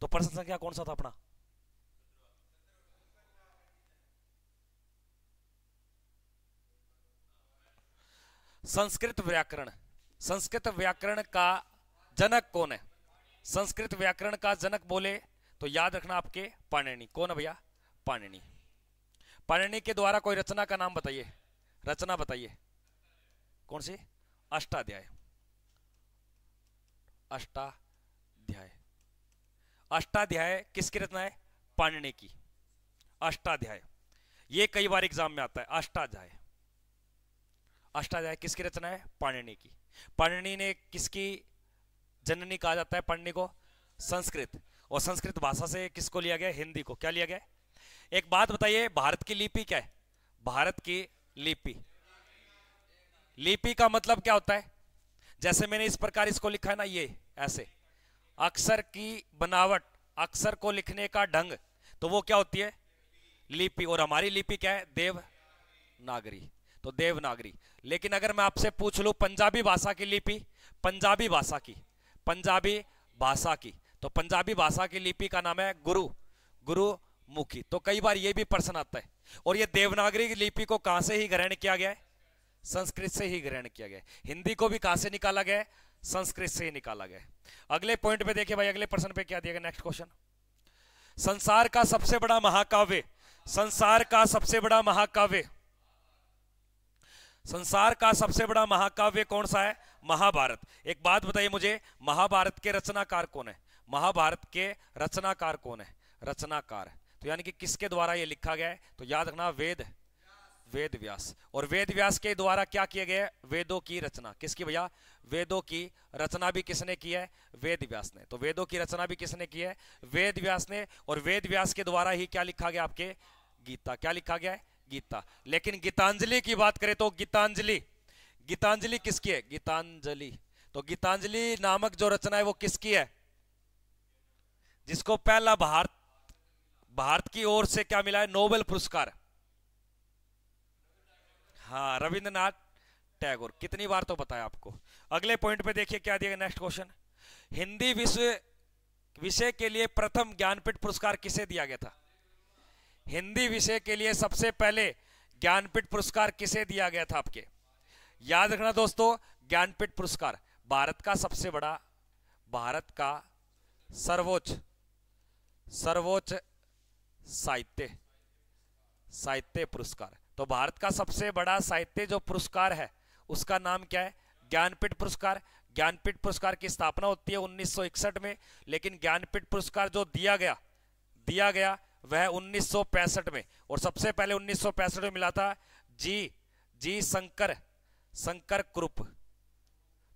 तो प्रश्न संख्या कौन सा था अपना संस्कृत व्याकरण संस्कृत व्याकरण का जनक कौन है संस्कृत व्याकरण का जनक बोले तो याद रखना आपके पाणिनी कौन है भैया पाणिनी पाणिनी के द्वारा कोई रचना का नाम बताइए रचना बताइए कौन सी अष्टाध्याय अष्टाध्याय अष्टाध्याय किसकी रचना है पाणिनि की अष्टाध्याय ये कई बार एग्जाम में आता है अष्टाध्याय अष्टाध्याय किसकी रचना है पाणिनि की पाणिनि ने किसकी जननी कहा जाता है पाणिनि को संस्कृत और संस्कृत भाषा से किसको लिया गया हिंदी को क्या लिया गया एक बात बताइए भारत की लिपि क्या है भारत की लिपि लिपि का मतलब क्या होता है जैसे मैंने इस प्रकार इसको लिखा है ना ये ऐसे अक्षर की बनावट अक्षर को लिखने का ढंग तो वो क्या होती है लिपि और हमारी लिपि क्या है देव नागरी तो देवनागरी लेकिन अगर मैं आपसे पूछ लू पंजाबी भाषा की लिपि पंजाबी भाषा की पंजाबी भाषा की तो पंजाबी भाषा की लिपि का नाम है गुरु गुरु मुखी तो कई बार ये भी प्रश्न आता है और ये देवनागरी लिपि को कहां से ही ग्रहण किया गया है संस्कृत से ही ग्रहण किया गया हिंदी को भी कहां से निकाला गया है संस्कृत से ही निकाला गया अगले पॉइंट पे देखिए भाई अगले प्रश्न पे क्या दिया गया नेक्स्ट क्वेश्चन संसार का सबसे बड़ा महाकाव्य संसार का सबसे बड़ा महाकाव्य संसार का सबसे बड़ा महाकाव्य कौन सा है महाभारत एक बात बताइए मुझे महाभारत के रचनाकार कौन है महाभारत के रचनाकार कौन है रचनाकार तो यानी कि किसके द्वारा यह लिखा गया है तो याद रखना वेद वेद व्यास और वेद व्यास के द्वारा क्या किया गया वेदों की रचना किसकी भैया वेदों की रचना भी किसने की है वेद व्यास ने तो वेदों की रचना भी किसने की है वेद व्यास ने और वेद व्यास के द्वारा ही क्या लिखा गया आपके गीता क्या लिखा गया है गीता लेकिन गीतांजलि की बात करें तो गीतांजलि गीतांजलि किसकी है गीतांजलि तो गीतांजलि नामक जो रचना है वो किसकी है जिसको पहला भारत भारत की ओर से क्या मिला है नोबेल पुरस्कार हाँ रविंद्रनाथ टैगोर कितनी बार तो बताया आपको अगले पॉइंट पे देखिए क्या दिया नेक्स्ट क्वेश्चन हिंदी विषय विषय के लिए प्रथम ज्ञानपीठ पुरस्कार किसे दिया गया था हिंदी विषय के लिए सबसे पहले ज्ञानपीठ पुरस्कार किसे दिया गया था आपके याद रखना दोस्तों ज्ञानपीठ पुरस्कार भारत का सबसे बड़ा भारत का सर्वोच्च सर्वोच्च साहित्य साहित्य पुरस्कार तो भारत का सबसे बड़ा साहित्य जो पुरस्कार है उसका नाम क्या है ज्ञानपीठ पुरस्कार ज्ञानपीठ पुरस्कार की स्थापना होती है 1961 में लेकिन ज्ञानपीठ पुरस्कार जो दिया गया दिया गया वह उन्नीस में और सबसे पहले उन्नीस में मिला था जी जी शंकर शंकर क्रुप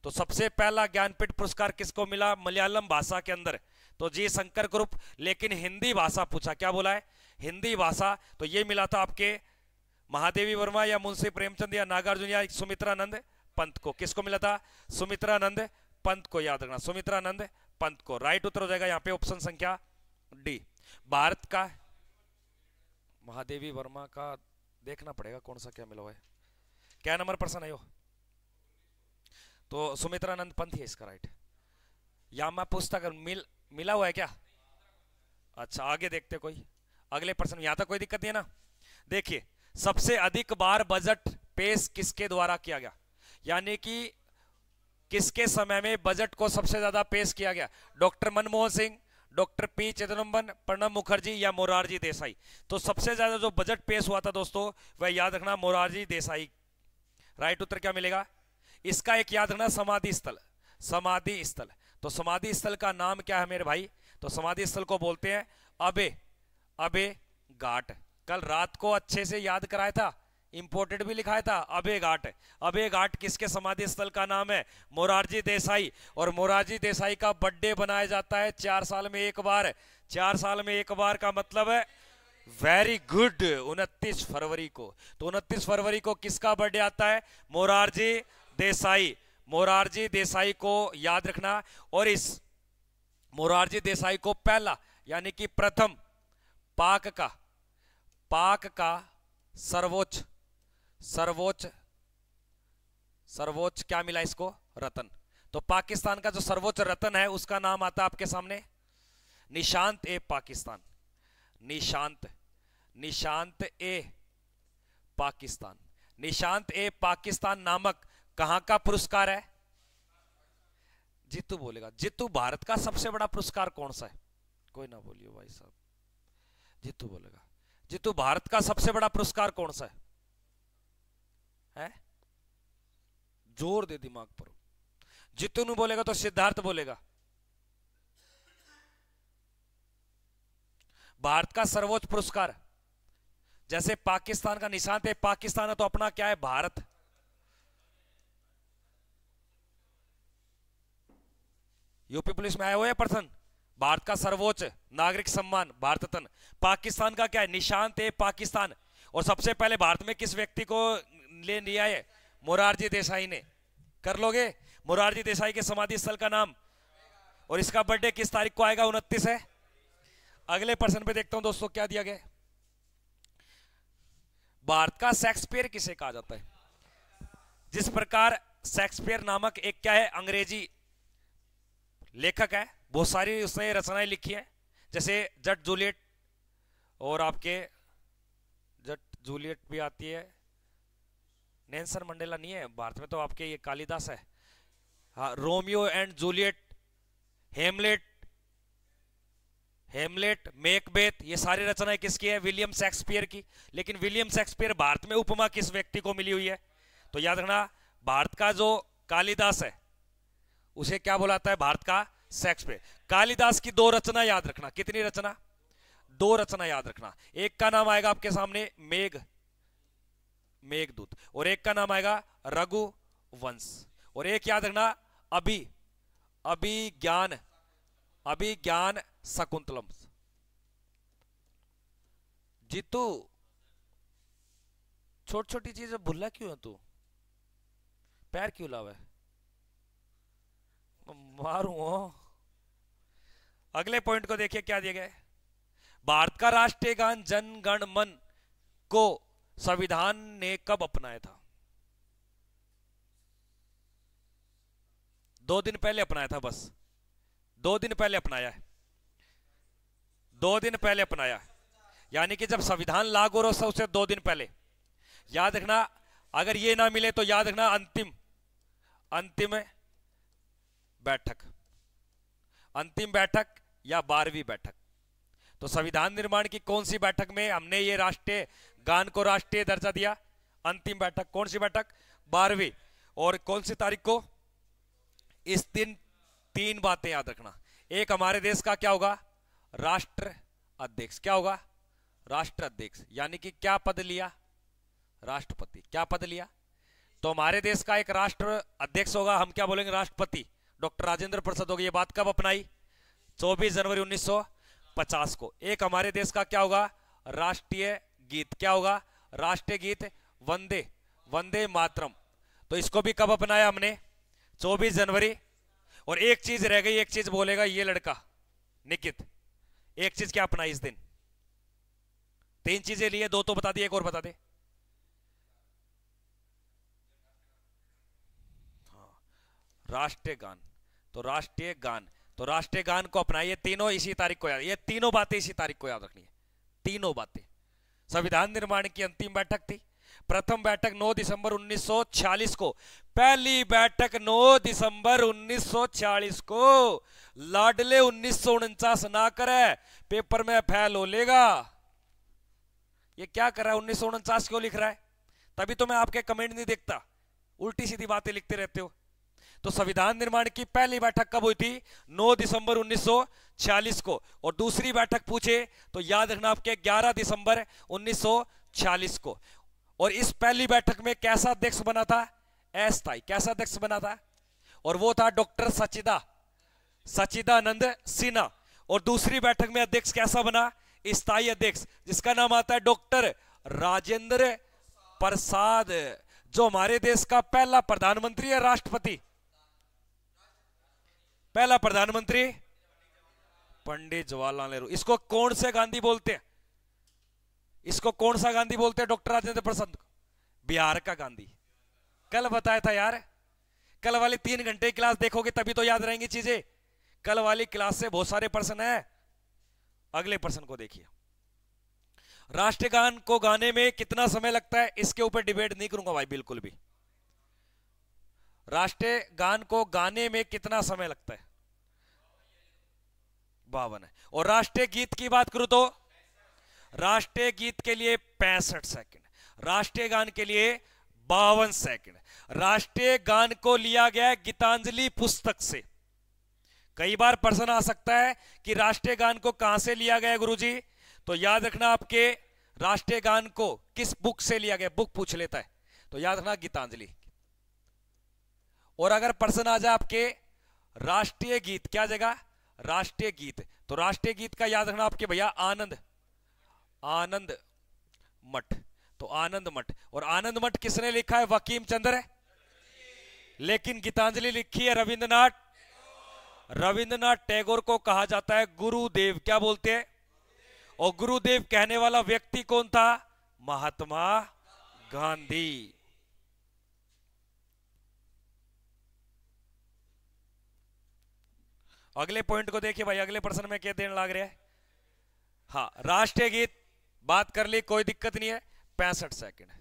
तो सबसे पहला ज्ञानपीठ पुरस्कार किसको मिला मलयालम भाषा के अंदर तो जी शंकर ग्रुप लेकिन हिंदी भाषा पूछा क्या बोला है हिंदी भाषा तो ये मिला था आपके महादेवी वर्मा या मुंशी प्रेमचंद या नागार्जुन या सुमित्रानंद पंत को किसको मिला था सुमित्रानंद पंत को याद रखना सुमित्रानंद पंत को राइट उत्तर हो जाएगा यहां पे ऑप्शन संख्या डी भारत का है महादेवी वर्मा का देखना पड़ेगा कौन सा क्या मिला है क्या नंबर पर्सन है वो तो सुमित्रानंद पंथ है इसका राइट यामा पुस्तक मिल मिला हुआ है क्या अच्छा आगे देखते कोई अगले पर्सन यहां तक कोई दिक्कत नहीं है ना देखिए सबसे अधिक बार बजट पेश किसके द्वारा किया गया यानी कि किसके समय में बजट को सबसे ज्यादा पेश किया गया doctor Manmohan Singh doctor P Chidambaram Pranab Mukherjee या मोरारजी देसाई तो सबसे ज्यादा जो बजट पेश हुआ था दोस्तों वह याद रखना मोरारजी देसाई राइट उत्तर क्या मिलेगा इसका एक याद रखना समाधि स्थल समाधि स्थल तो समाधि स्थल का नाम क्या है मेरे भाई तो समाधि स्थल को बोलते हैं अबे अबे घाट कल रात को अच्छे से याद कराया था इंपोर्टेड भी लिखा था अबे घाट अबे घाट किसके समाधि स्थल का नाम है मोरारजी देसाई और मोरारजी देसाई का बर्थडे बनाया जाता है चार साल में एक बार चार साल में एक बार का मतलब है वेरी गुड उनतीस फरवरी को तो उनतीस फरवरी को किसका बर्थडे आता है मोरारजी देसाई मोरारजी देसाई को याद रखना और इस मोरारजी देसाई को पहला यानी कि प्रथम पाक का पाक का सर्वोच्च सर्वोच्च सर्वोच्च क्या मिला इसको रतन तो पाकिस्तान का जो सर्वोच्च रतन है उसका नाम आता आपके सामने निशांत ए पाकिस्तान निशांत निशांत ए पाकिस्तान निशांत ए पाकिस्तान नामक कहां का पुरस्कार है जीतू बोलेगा जीतू भारत का सबसे बड़ा पुरस्कार कौन सा है कोई ना बोलियो भाई साहब जीतू बोलेगा जीतू भारत का सबसे बड़ा पुरस्कार कौन सा है है जोर दे दिमाग पर जितनु बोलेगा तो सिद्धार्थ बोलेगा भारत का सर्वोच्च पुरस्कार जैसे पाकिस्तान का निशान थे पाकिस्तान है तो अपना क्या है भारत यूपी पुलिस में आए हुए पर्सन भारत का सर्वोच्च नागरिक सम्मान भारत रत्न पाकिस्तान का क्या है निशान थे पाकिस्तान और सबसे पहले भारत में किस व्यक्ति को ले लिया है मोरारजी देसाई ने कर लोगे मोरारजी देसाई के समाधि स्थल का नाम और इसका बर्थडे किस तारीख को आएगा उनतीस है अगले प्रश्न पे देखता हूं दोस्तों क्या दिया गया भारत का शेक्सपियर किसे कहा जाता है जिस प्रकार शेक्सपियर नामक एक क्या है अंग्रेजी लेखक है बहुत सारी उसने रचनाएं लिखी है जैसे जट जूलियट और आपके जट जूलियट भी आती है नेंसन मंडेला नहीं है भारत में तो आपके ये कालिदास है हाँ Romeo and Juliet Hamlet Hamlet Macbeth ये सारी रचनाएं किसकी है विलियम शेक्सपियर की लेकिन विलियम शेक्सपियर भारत में उपमा किस व्यक्ति को मिली हुई है तो याद रखना भारत का जो कालिदास है उसे क्या बोलाता है भारत का शेक्सपियर कालिदास की दो रचना याद रखना कितनी रचना दो रचना याद रखना एक का नाम आएगा आपके सामने मेघ मेघदूत और एक का नाम आएगा रघु वंश और एक याद रखना अभी अभी ज्ञान अभी ज्ञान शकुंतलम जीतू छोटी छोटी चीज भूला क्यों है तू पैर क्यों लावे मारू अगले पॉइंट को देखिए क्या दिया गया भारत का राष्ट्रीय गान जनगण मन को संविधान ने कब अपनाया था दो दिन पहले अपनाया था बस दो दिन पहले अपनाया है दो दिन पहले अपनाया यानी कि जब संविधान लागू हो उससे दो दिन पहले याद रखना अगर ये ना मिले तो याद रखना अंतिम अंतिम बैठक अंतिम बैठक या बारहवीं बैठक तो संविधान निर्माण की कौन सी बैठक में हमने ये राष्ट्रीय गान को राष्ट्रीय दर्जा दिया अंतिम बैठक कौन सी बैठक बारहवीं और कौन सी तारीख को इस दिन तीन बातें याद रखना एक हमारे देश का क्या होगा राष्ट्र अध्यक्ष क्या होगा राष्ट्र अध्यक्ष यानी कि क्या पद लिया राष्ट्रपति क्या पद लिया तो हमारे देश का एक राष्ट्र अध्यक्ष होगा हम क्या बोलेंगे राष्ट्रपति डॉक्टर राजेंद्र प्रसाद होगी ये बात कब अपनाई 24 जनवरी 1950 को एक हमारे देश का क्या होगा राष्ट्रीय गीत क्या होगा राष्ट्रीय गीत वंदे वंदे मातरम तो इसको भी कब अपनाया हमने 24 जनवरी और एक चीज रह गई एक चीज बोलेगा ये लड़का निकित एक चीज क्या अपनाई इस दिन तीन चीजें लिए दो तो बता दी एक और बता दे हाँ, राष्ट्रीय गान तो राष्ट्रीय गान तो राष्ट्रीय गान को अपनाइए तीनों इसी तारीख को याद ये तीनों बातें इसी तारीख को याद रखनी है तीनों बातें संविधान निर्माण की अंतिम बैठक थी प्रथम बैठक 9 दिसंबर 1940 को पहली बैठक 9 दिसंबर 1940 को लाडले उन्नीस ना करे पेपर में फैल हो लेगा ये क्या कर रहा है उन्नीस क्यों लिख रहा है तभी तो मैं आपके कमेंट नहीं देखता उल्टी सीधी बातें लिखते रहते हो तो संविधान निर्माण की पहली बैठक कब हुई थी 9 दिसंबर 1946 को और दूसरी बैठक पूछे तो याद रखना आपके 11 दिसंबर 1946 को और इस पहली बैठक में कैसा अध्यक्ष बना था अस्थाई कैसा अध्यक्ष बना था और वो था डॉक्टर सचिदा सचिदानंद सिन्हा और दूसरी बैठक में अध्यक्ष कैसा बना स्थायी अध्यक्ष जिसका नाम आता है डॉक्टर राजेंद्र प्रसाद जो हमारे देश का पहला प्रधानमंत्री है राष्ट्रपति पहला प्रधानमंत्री पंडित जवाहरलाल नेहरू इसको कौन से गांधी बोलते हैं इसको कौन सा गांधी बोलते हैं डॉक्टर राजेंद्र प्रसाद बिहार का गांधी कल बताया था यार कल वाली तीन घंटे क्लास देखोगे तभी तो याद रहेंगी चीजें कल वाली क्लास से बहुत सारे प्रश्न है अगले प्रश्न को देखिए राष्ट्रगान को गाने में कितना समय लगता है इसके ऊपर डिबेट नहीं करूंगा भाई बिल्कुल भी राष्ट्रीय गान को गाने में कितना समय लगता है बावन है और राष्ट्रीय गीत की बात करूं तो राष्ट्रीय गीत के लिए पैंसठ सेकंड राष्ट्रीय गान के लिए बावन सेकंड राष्ट्रीय गान को लिया गया गीतांजलि पुस्तक से कई बार प्रश्न आ सकता है कि राष्ट्रीय गान को कहां से लिया गया गुरुजी तो याद रखना आपके राष्ट्रीय गान को किस बुक से लिया गया बुक पूछ लेता है तो याद रखना गीतांजलि और अगर प्रश्न आ जाए आपके राष्ट्रीय गीत क्या जगह राष्ट्रीय गीत तो राष्ट्रीय गीत का याद रखना आपके भैया आनंद आनंद मठ तो आनंद मठ और आनंद मठ किसने लिखा है वकीम चंद्र लेकिन गीतांजलि लिखी है रविंद्रनाथ रविंद्रनाथ टैगोर को कहा जाता है गुरुदेव क्या बोलते हैं और गुरुदेव कहने वाला व्यक्ति कौन था महात्मा गांधी अगले पॉइंट को देखिए भाई अगले प्रश्न में क्या देने लग रहा है हाँ राष्ट्रीय गीत बात कर ली कोई दिक्कत नहीं है पैंसठ सेकंड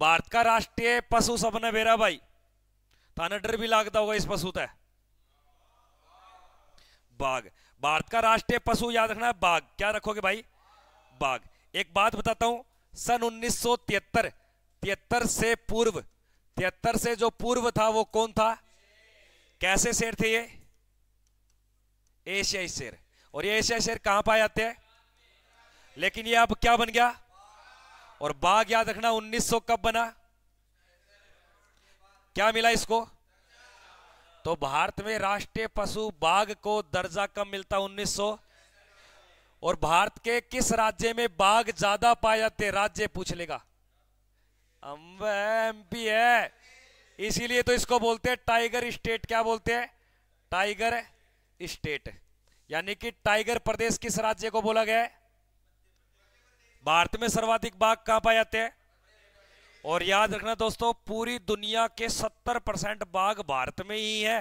भारत का राष्ट्रीय पशु सपना बेरा भाई थाना डर भी लागता होगा इस पशु तय बाघ भारत का राष्ट्रीय पशु याद रखना बाघ क्या रखोगे भाई बाघ एक बात बताता हूं सन उन्नीस तिहत्तर से पूर्व तिहत्तर से जो पूर्व था वो कौन था कैसे शेर थे ये एशियाई शेर और ये एशियाई शेर कहां पाए जाते हैं लेकिन ये अब क्या बन गया और बाघ याद रखना 1900 कब बना क्या मिला इसको तो भारत में राष्ट्रीय पशु बाघ को दर्जा कब मिलता 1900 और भारत के किस राज्य में बाघ ज्यादा पाए जाते राज्य पूछ लेगा अम्ब एमपी है इसीलिए तो इसको बोलते हैं टाइगर स्टेट क्या बोलते हैं टाइगर है? स्टेट यानी कि टाइगर प्रदेश किस राज्य को बोला गया है भारत में सर्वाधिक बाघ कहां पाए जाते हैं और याद रखना दोस्तों पूरी दुनिया के 70 परसेंट बाघ भारत में ही है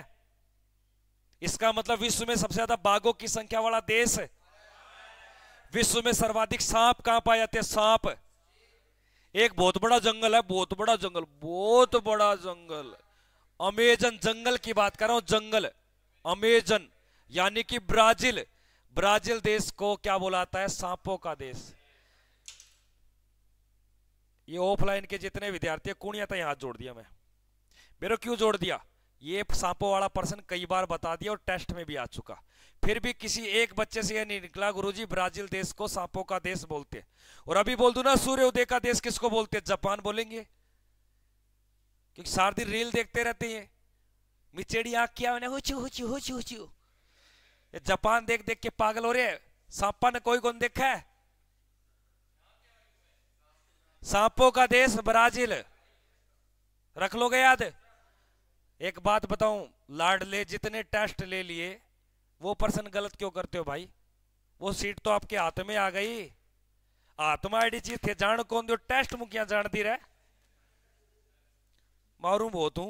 इसका मतलब विश्व में सबसे ज्यादा बाघों की संख्या वाला देश है विश्व में सर्वाधिक सांप कहां पाए जाते हैं सांप एक बहुत बड़ा जंगल है बहुत बड़ा जंगल बहुत बड़ा जंगल अमेजन जंगल की बात कर रहा हूं जंगल अमेजन यानी कि ब्राजील ब्राजील देश को क्या बोलाता है सांपों का देश ये ऑफलाइन के जितने विद्यार्थी कुणिया था तो हाथ जोड़ दिया मैं मेरे क्यों जोड़ दिया ये सांपों वाला पर्सन कई बार बता दिया और टेस्ट में भी आ चुका फिर भी किसी एक बच्चे से यह नहीं निकला गुरुजी ब्राजील देश को सांपों का देश बोलते और अभी बोल दू ना सूर्य उदय का देश किसको बोलते जापान बोलेंगे क्योंकि सारदी रील देखते रहते हैं मिचेड़ी आग क्या होने हुचू हुचू हुचू हुचू जापान देख देख के पागल हो रहे हैं सांपा ने कोई कौन देखा है सांपों का देश ब्राजील रख लोगे याद एक बात बताऊं लाडले जितने टेस्ट ले लिए वो पर्सन गलत क्यों करते हो भाई वो सीट तो आपके हाथ में आ गई आत्मा एडी चीज थे जान कौन दो टेस्ट मुखिया जान दी रहे मारू हो तू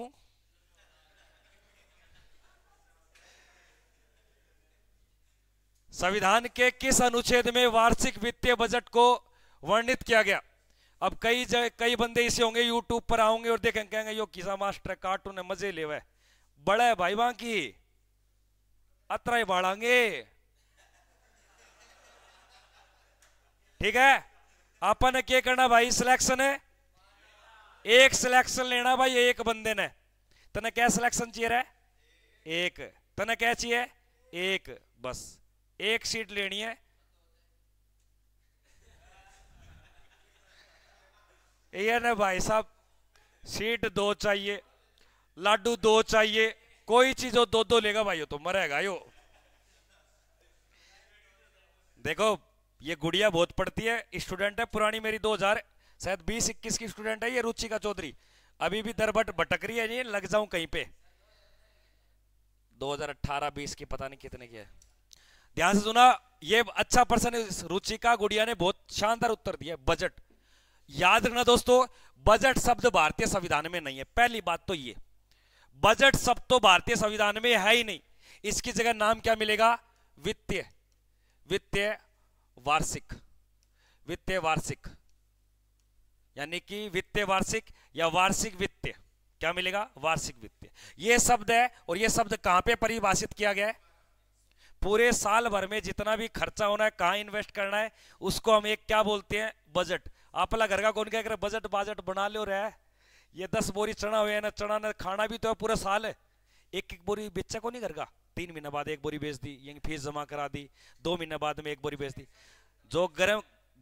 संविधान के किस अनुच्छेद में वार्षिक वित्तीय बजट को वर्णित किया गया अब कई कई बंदे इसे होंगे यूट्यूब पर आओगे और देखेंगे कहेंगे यो किसा मास्टर कार्टून है मजे ले हुए बड़ा है भाई वहां की अतरा ही बाड़ांगे ठीक है ने क्या करना भाई सिलेक्शन है एक सिलेक्शन लेना भाई एक बंदे ने तने क्या सिलेक्शन चाहिए एक तने क्या चाहिए एक बस एक सीट लेनी है ये ना भाई साहब सीट दो चाहिए लाडू दो चाहिए कोई चीज हो दो दो लेगा भाई हो तो मरेगा यो देखो ये गुड़िया बहुत पड़ती है स्टूडेंट है पुरानी मेरी 2000 शायद बीस इक्कीस की स्टूडेंट है ये रुचिका चौधरी अभी भी दरबट भटक रही है जी लग जाऊं कहीं पे 2018 20 की पता नहीं कितने की है ध्यान से सुना ये अच्छा पर्सन है रुचिका गुड़िया ने बहुत शानदार उत्तर दिया बजट याद रखना दोस्तों बजट शब्द भारतीय संविधान में नहीं है पहली बात तो ये बजट शब्द तो भारतीय संविधान में है ही नहीं इसकी जगह नाम क्या मिलेगा वित्तीय वित्तीय वार्षिक वित्तीय वार्षिक यानी कि वित्तीय वार्षिक या वार्षिक वित्तीय क्या मिलेगा वार्षिक वित्तीय यह शब्द है और यह शब्द कहां पे परिभाषित किया गया है पूरे साल भर में जितना भी खर्चा होना है कहाँ इन्वेस्ट करना है उसको हम एक क्या बोलते हैं बजट आपला घर का कौन क्या करे बजट बजट बना लो रहा है ये दस बोरी चना हुए ना चना ना खाना भी तो है पूरा साल है एक एक बोरी बेचा को नहीं घर का तीन महीने बाद एक बोरी बेच दी यही फीस जमा करा दी दो महीने बाद में एक बोरी बेच दी जो गर्म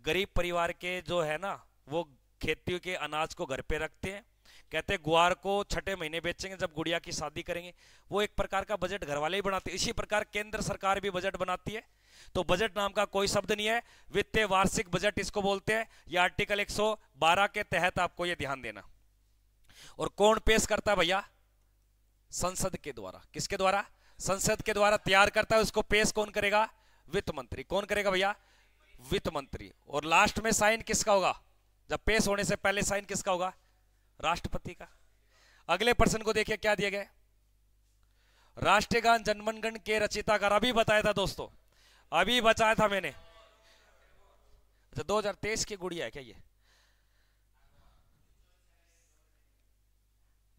गरीब परिवार के जो है ना वो खेती के अनाज को घर पे रखते हैं कहते हैं गुआर को छठे महीने बेचेंगे जब गुड़िया की शादी करेंगे वो एक प्रकार का बजट घर वाले ही बनाते इसी प्रकार केंद्र सरकार भी बजट बनाती है तो बजट नाम का कोई शब्द नहीं है वित्तीय वार्षिक बजट इसको बोलते हैं ये आर्टिकल 112 के तहत आपको ये ध्यान देना और कौन पेश करता है भैया संसद के द्वारा किसके द्वारा संसद के द्वारा तैयार करता है उसको पेश कौन करेगा वित्त मंत्री कौन करेगा भैया वित्त मंत्री और लास्ट में साइन किसका होगा जब पेश होने से पहले साइन किसका होगा राष्ट्रपति का अगले प्रश्न को देखिए क्या दिया गया राष्ट्रगान जनमनगण के रचिताकार अभी बताया था दोस्तों अभी बचाया था मैंने अच्छा तेईस की गुड़िया है क्या ये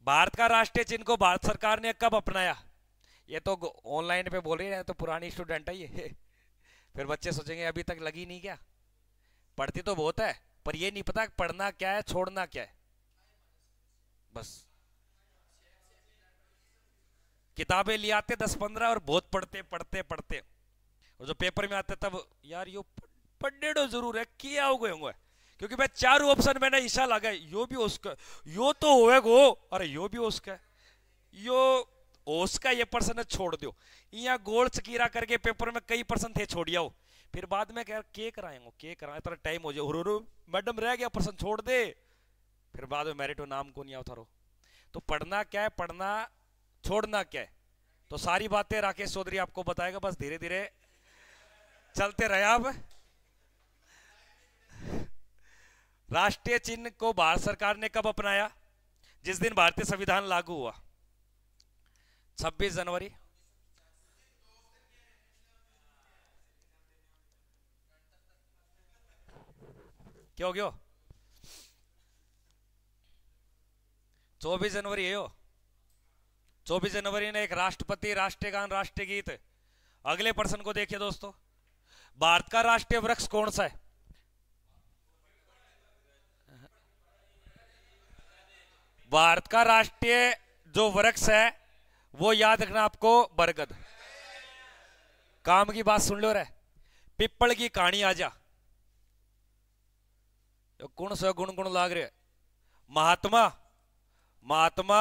भारत का राष्ट्रीय चिन्ह को भारत सरकार ने कब अपनाया ये तो ऑनलाइन पे बोल रहे तो पुरानी स्टूडेंट है ये फिर बच्चे सोचेंगे अभी तक लगी नहीं क्या पढ़ती तो बहुत है पर ये नहीं पता पढ़ना क्या है छोड़ना क्या है बस किताबें ले आते दस पंद्रह और बहुत पढ़ते पढ़ते पढ़ते और जो पेपर में आते तब यार यो पढ़ने पढ़े जरूर है किया हो गए होंगे क्योंकि मैं चारों ऑप्शन मैंने ईशा लगा यो भी उसका यो तो होए गो अरे यो भी उसका यो उसका ये पर्सन छोड़ दो यहाँ गोल चकीरा करके पेपर में कई पर्सन थे छोड़िया हो फिर बाद में कह के कराएंगे के कराए तरह टाइम हो जाए मैडम रह गया पर्सन छोड़ दे फिर बाद में मेरिट हो नाम को नहीं उतारो तो पढ़ना क्या है पढ़ना छोड़ना क्या है तो सारी बातें राकेश चौधरी आपको बताएगा बस धीरे धीरे चलते रहे आप राष्ट्रीय चिन्ह को भारत सरकार ने कब अपनाया जिस दिन भारतीय संविधान लागू हुआ 26 जनवरी क्यों क्यों चौबीस जनवरी है यो चौबीस जनवरी ने एक राष्ट्रपति राष्ट्रीय गान राष्ट्रीय गीत अगले पर्सन को देखिए दोस्तों भारत का राष्ट्रीय वृक्ष कौन सा है भारत का राष्ट्रीय जो वृक्ष है वो याद रखना आपको बरगद काम की बात सुन लो रे पिप्पल की कहानी जा कौन सा गुण गुण लाग रहे महात्मा महात्मा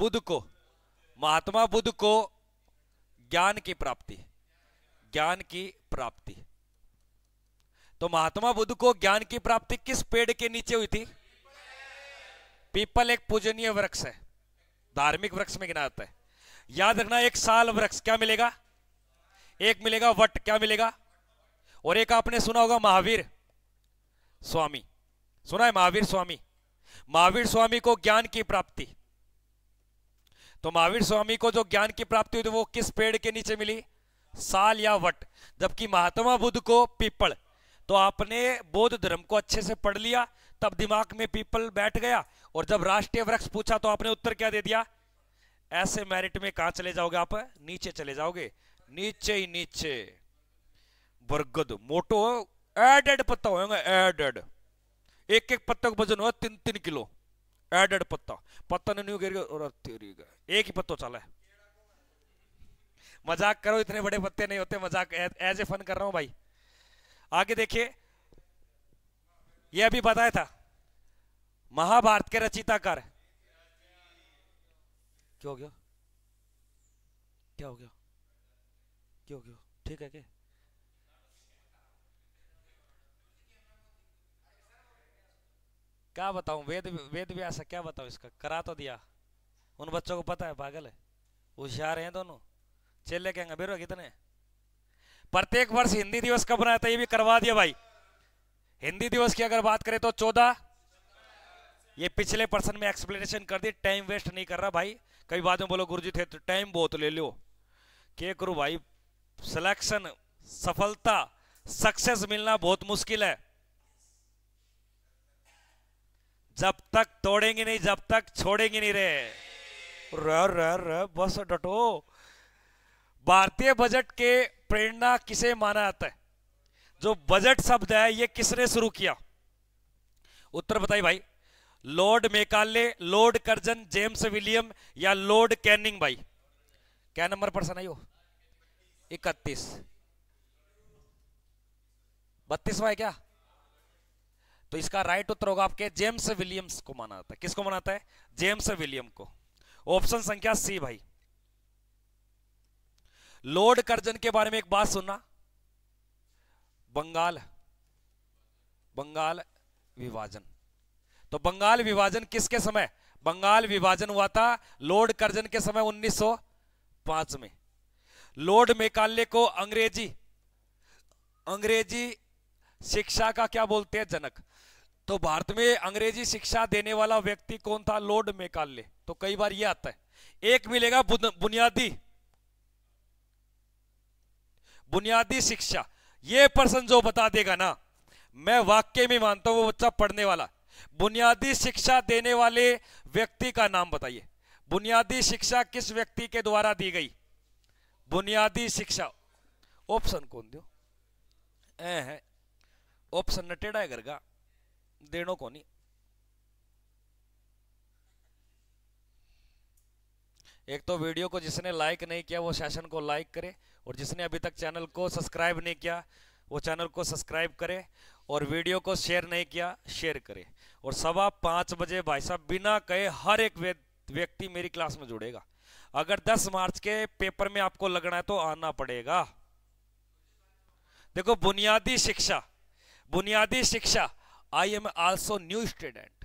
बुद्ध को महात्मा बुद्ध को ज्ञान की प्राप्ति ज्ञान की प्राप्ति तो महात्मा बुद्ध को ज्ञान की प्राप्ति किस पेड़ के नीचे हुई थी पीपल एक पूजनीय वृक्ष है धार्मिक वृक्ष में गिना जाता है याद रखना एक साल वृक्ष क्या मिलेगा एक मिलेगा वट क्या मिलेगा और एक आपने सुना होगा महावीर स्वामी सुना है महावीर स्वामी महावीर स्वामी को ज्ञान की प्राप्ति तो महावीर स्वामी को जो ज्ञान की प्राप्ति हुई तो वो किस पेड़ के नीचे मिली साल या वट जबकि महात्मा बुद्ध को पीपल तो आपने बौद्ध धर्म को अच्छे से पढ़ लिया तब दिमाग में पीपल बैठ गया और जब राष्ट्रीय वृक्ष पूछा तो आपने उत्तर क्या दे दिया ऐसे मेरिट में कहा चले जाओगे आप नीचे चले जाओगे नीचे ही नीचे बरगद मोटो एडेड पत्ता होगा एडेड एक एक पत्ता का वजन हुआ तीन तीन किलो एडेड पत्ता पत्ता ने न्यू गिर और एक ही पत्तो चला है मजाक करो इतने बड़े पत्ते नहीं होते मजाक एज ए फन कर रहा हूं भाई आगे देखिए ये अभी बताया था महाभारत के रचिताकार क्या हो गया क्या हो गया क्या हो गया ठीक है क्या क्या बताऊं वेद वेद व्यास क्या बताऊं इसका करा तो दिया उन बच्चों को पता है पागल है होशियार हैं दोनों चेले कहेंगे बेरो कितने प्रत्येक वर्ष हिंदी दिवस कब मनाया था ये भी करवा दिया भाई हिंदी दिवस की अगर बात करें तो चौदह ये पिछले पर्सन में एक्सप्लेनेशन कर दी टाइम वेस्ट नहीं कर रहा भाई कई बाद में बोलो जी थे तो टाइम बहुत ले लो के करू भाई सिलेक्शन सफलता सक्सेस मिलना बहुत मुश्किल है जब तक तोड़ेंगे नहीं जब तक छोड़ेंगे नहीं रे र र बस डटो भारतीय बजट के प्रेरणा किसे माना जाता है जो बजट शब्द है ये किसने शुरू किया उत्तर बताइए भाई lord Macaulay lord Curzon James William या लॉर्ड कैनिंग भाई क्या नंबर पर्सन आई हो इकतीस बत्तीसवा है क्या तो इसका राइट उत्तर होगा आपके जेम्स विलियम्स को माना जाता है किसको माना जाता है जेम्स विलियम को ऑप्शन संख्या सी भाई लॉर्ड कर्जन के बारे में एक बात सुनना बंगाल बंगाल विभाजन तो बंगाल विभाजन किसके समय बंगाल विभाजन हुआ था लॉर्ड कर्जन के समय 1905 में लॉर्ड मेकाले को अंग्रेजी अंग्रेजी शिक्षा का क्या बोलते हैं जनक तो भारत में अंग्रेजी शिक्षा देने वाला व्यक्ति कौन था लॉर्ड मेकाले तो कई बार यह आता है एक मिलेगा बुनियादी बुनियादी शिक्षा ये पर्सन जो बता देगा ना मैं वाक्य में मानता हूं वो बच्चा पढ़ने वाला बुनियादी शिक्षा देने वाले व्यक्ति का नाम बताइए बुनियादी शिक्षा किस व्यक्ति के द्वारा दी गई बुनियादी शिक्षा ऑप्शन कौन दो ऑप्शन नटेड़ा है घर का को नहीं एक तो वीडियो को जिसने लाइक नहीं किया वो सेशन को लाइक करे और जिसने अभी तक चैनल को सब्सक्राइब नहीं किया वो चैनल को सब्सक्राइब करे और वीडियो को शेयर नहीं किया शेयर करे और सवा पाँच बजे भाई साहब बिना कहे हर एक व्यक्ति मेरी क्लास में जुड़ेगा अगर 10 मार्च के पेपर में आपको लगना है तो आना पड़ेगा देखो बुनियादी शिक्षा बुनियादी शिक्षा I am also new student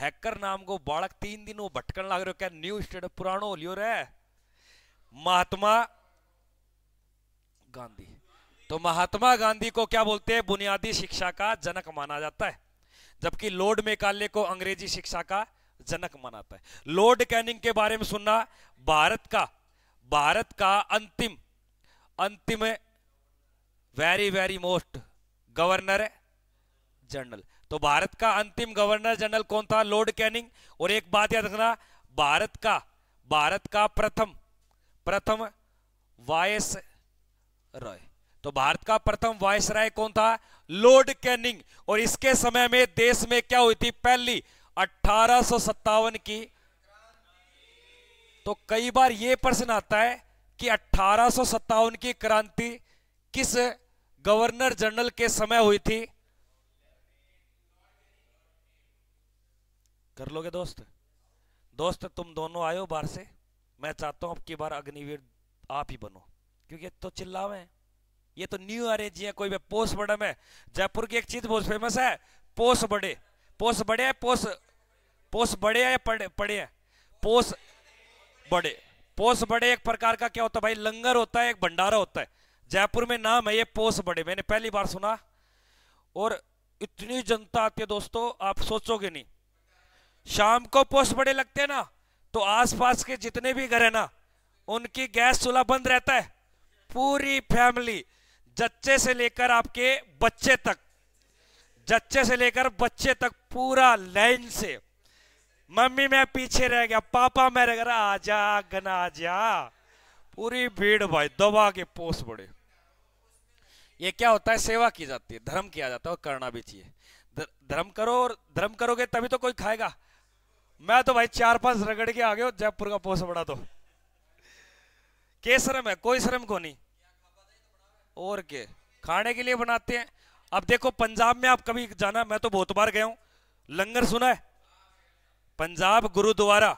हैकर नाम को बालक तीन दिन वो भटकन लाग रहे हो क्या न्यू स्टूडेंट पुरानो हो लियो रे महात्मा गांधी तो महात्मा गांधी को क्या बोलते हैं बुनियादी शिक्षा का जनक माना जाता है जबकि लॉर्ड मेकाले को अंग्रेजी शिक्षा का जनक मानाता है लॉर्ड कैनिंग के बारे में सुनना भारत का भारत का अंतिम अंतिम very very most governor general तो भारत का अंतिम गवर्नर जनरल कौन था लॉर्ड कैनिंग और एक बात याद रखना भारत का भारत का प्रथम प्रथम वायस रॉय तो भारत का प्रथम वायस राय कौन था लॉर्ड कैनिंग और इसके समय में देश में क्या हुई थी पहली अठारह की तो कई बार यह प्रश्न आता है कि अठारह की क्रांति किस गवर्नर जनरल के समय हुई थी कर लोगे दोस्त दोस्त तुम दोनों आयो बाहर से मैं चाहता हूं अब की बार अग्निवीर आप ही बनो क्योंकि तो चिल्लावे हैं ये तो न्यू अरेंज है कोई भी पोस बड़े में जयपुर की एक चीज बहुत फेमस है पोस बड़े पोस बड़े है पोस पोस बड़े है पड़े पड़े है पोस बड़े पोस बड़े एक प्रकार का क्या होता है भाई लंगर होता है एक भंडारा होता है जयपुर में नाम है ये पोस बड़े मैंने पहली बार सुना और इतनी जनता आती है दोस्तों आप सोचोगे नहीं शाम को पोस्ट बड़े लगते हैं ना तो आसपास के जितने भी घर है ना उनकी गैस चूल्हा बंद रहता है पूरी फैमिली जच्चे से लेकर आपके बच्चे तक जच्चे से लेकर बच्चे तक पूरा लाइन से मम्मी मैं पीछे रह गया पापा मैं रह गया आजा गना आजा पूरी भीड़ भाई दबा के पोस बड़े ये क्या होता है सेवा की जाती है धर्म किया जाता है और करना भी चाहिए धर्म करो और धर्म करोगे तभी तो कोई खाएगा मैं तो भाई चार पांच रगड़ के आ गए जयपुर का पोस बड़ा तो के शर्म है कोई शर्म को नहीं और के खाने के लिए बनाते हैं अब देखो पंजाब में आप कभी जाना मैं तो बहुत बार गया हूं लंगर सुना है पंजाब गुरुद्वारा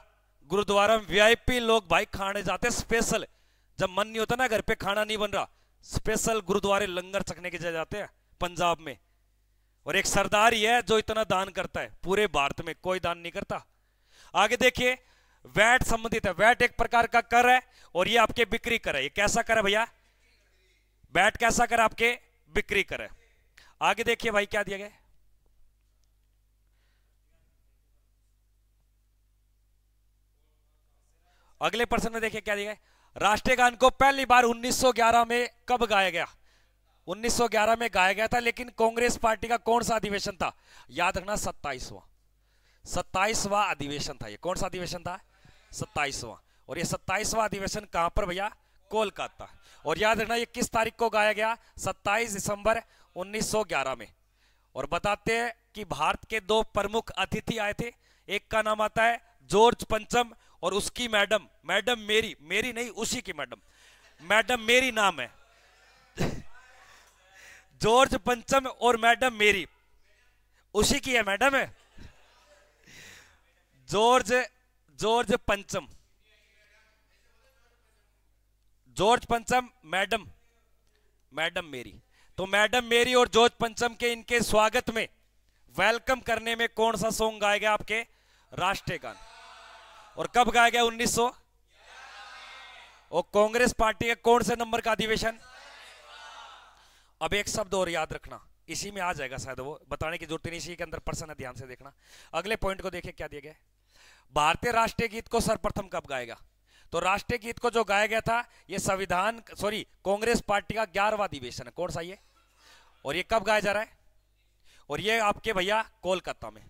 गुरुद्वारा में वीआईपी लोग भाई खाने जाते स्पेशल जब मन नहीं होता ना घर पे खाना नहीं बन रहा स्पेशल गुरुद्वारे लंगर चखने के जाते हैं पंजाब में और एक सरदार ही है जो इतना दान करता है पूरे भारत में कोई दान नहीं करता आगे देखिए वैट संबंधित है वैट एक प्रकार का कर है और ये आपके बिक्री कर है ये कैसा कर है भैया वैट कैसा कर आपके बिक्री कर है आगे देखिए भाई क्या दिया गया अगले प्रश्न में देखिए क्या दिया गया राष्ट्रीय गान को पहली बार 1911 में कब गाया गया 1911 में गाया गया था लेकिन कांग्रेस पार्टी का कौन सा अधिवेशन था याद रखना सत्ताईसवां सत्ताईसवा अधिवेशन था ये कौन सा अधिवेशन था सत्ताईसवां और ये सत्ताईसवा अधिवेशन कहां पर भैया कोलकाता और याद रखना ये किस तारीख को गाया गया सत्ताईस दिसंबर 1911 में और बताते हैं कि भारत के दो प्रमुख अतिथि आए थे एक का नाम आता है जॉर्ज पंचम और उसकी मैडम मैडम मेरी मेरी नहीं उसी की मैडम मैडम मेरी नाम है जॉर्ज पंचम और मैडम मेरी उसी की है मैडम है जॉर्ज जॉर्ज पंचम जॉर्ज पंचम मैडम मैडम मेरी तो मैडम मेरी और जॉर्ज पंचम के इनके स्वागत में वेलकम करने में कौन सा सॉन्ग गाया गया आपके राष्ट्रीय गान और कब गाया गया 1900 और कांग्रेस पार्टी का कौन से नंबर का अधिवेशन अब एक शब्द और याद रखना इसी में आ जाएगा शायद वो बताने की जरूरत नहीं इसी के अंदर पर्सन है ध्यान से देखना अगले पॉइंट को देखिए क्या दिया गया भारतीय राष्ट्रीय गीत को सर्वप्रथम कब गाएगा तो राष्ट्रीय गीत को जो गाया गया था यह संविधान सॉरी कांग्रेस पार्टी का ग्यारहवा अधिवेशन है कौन सा ये और ये कब गाया जा रहा है और ये आपके भैया कोलकाता में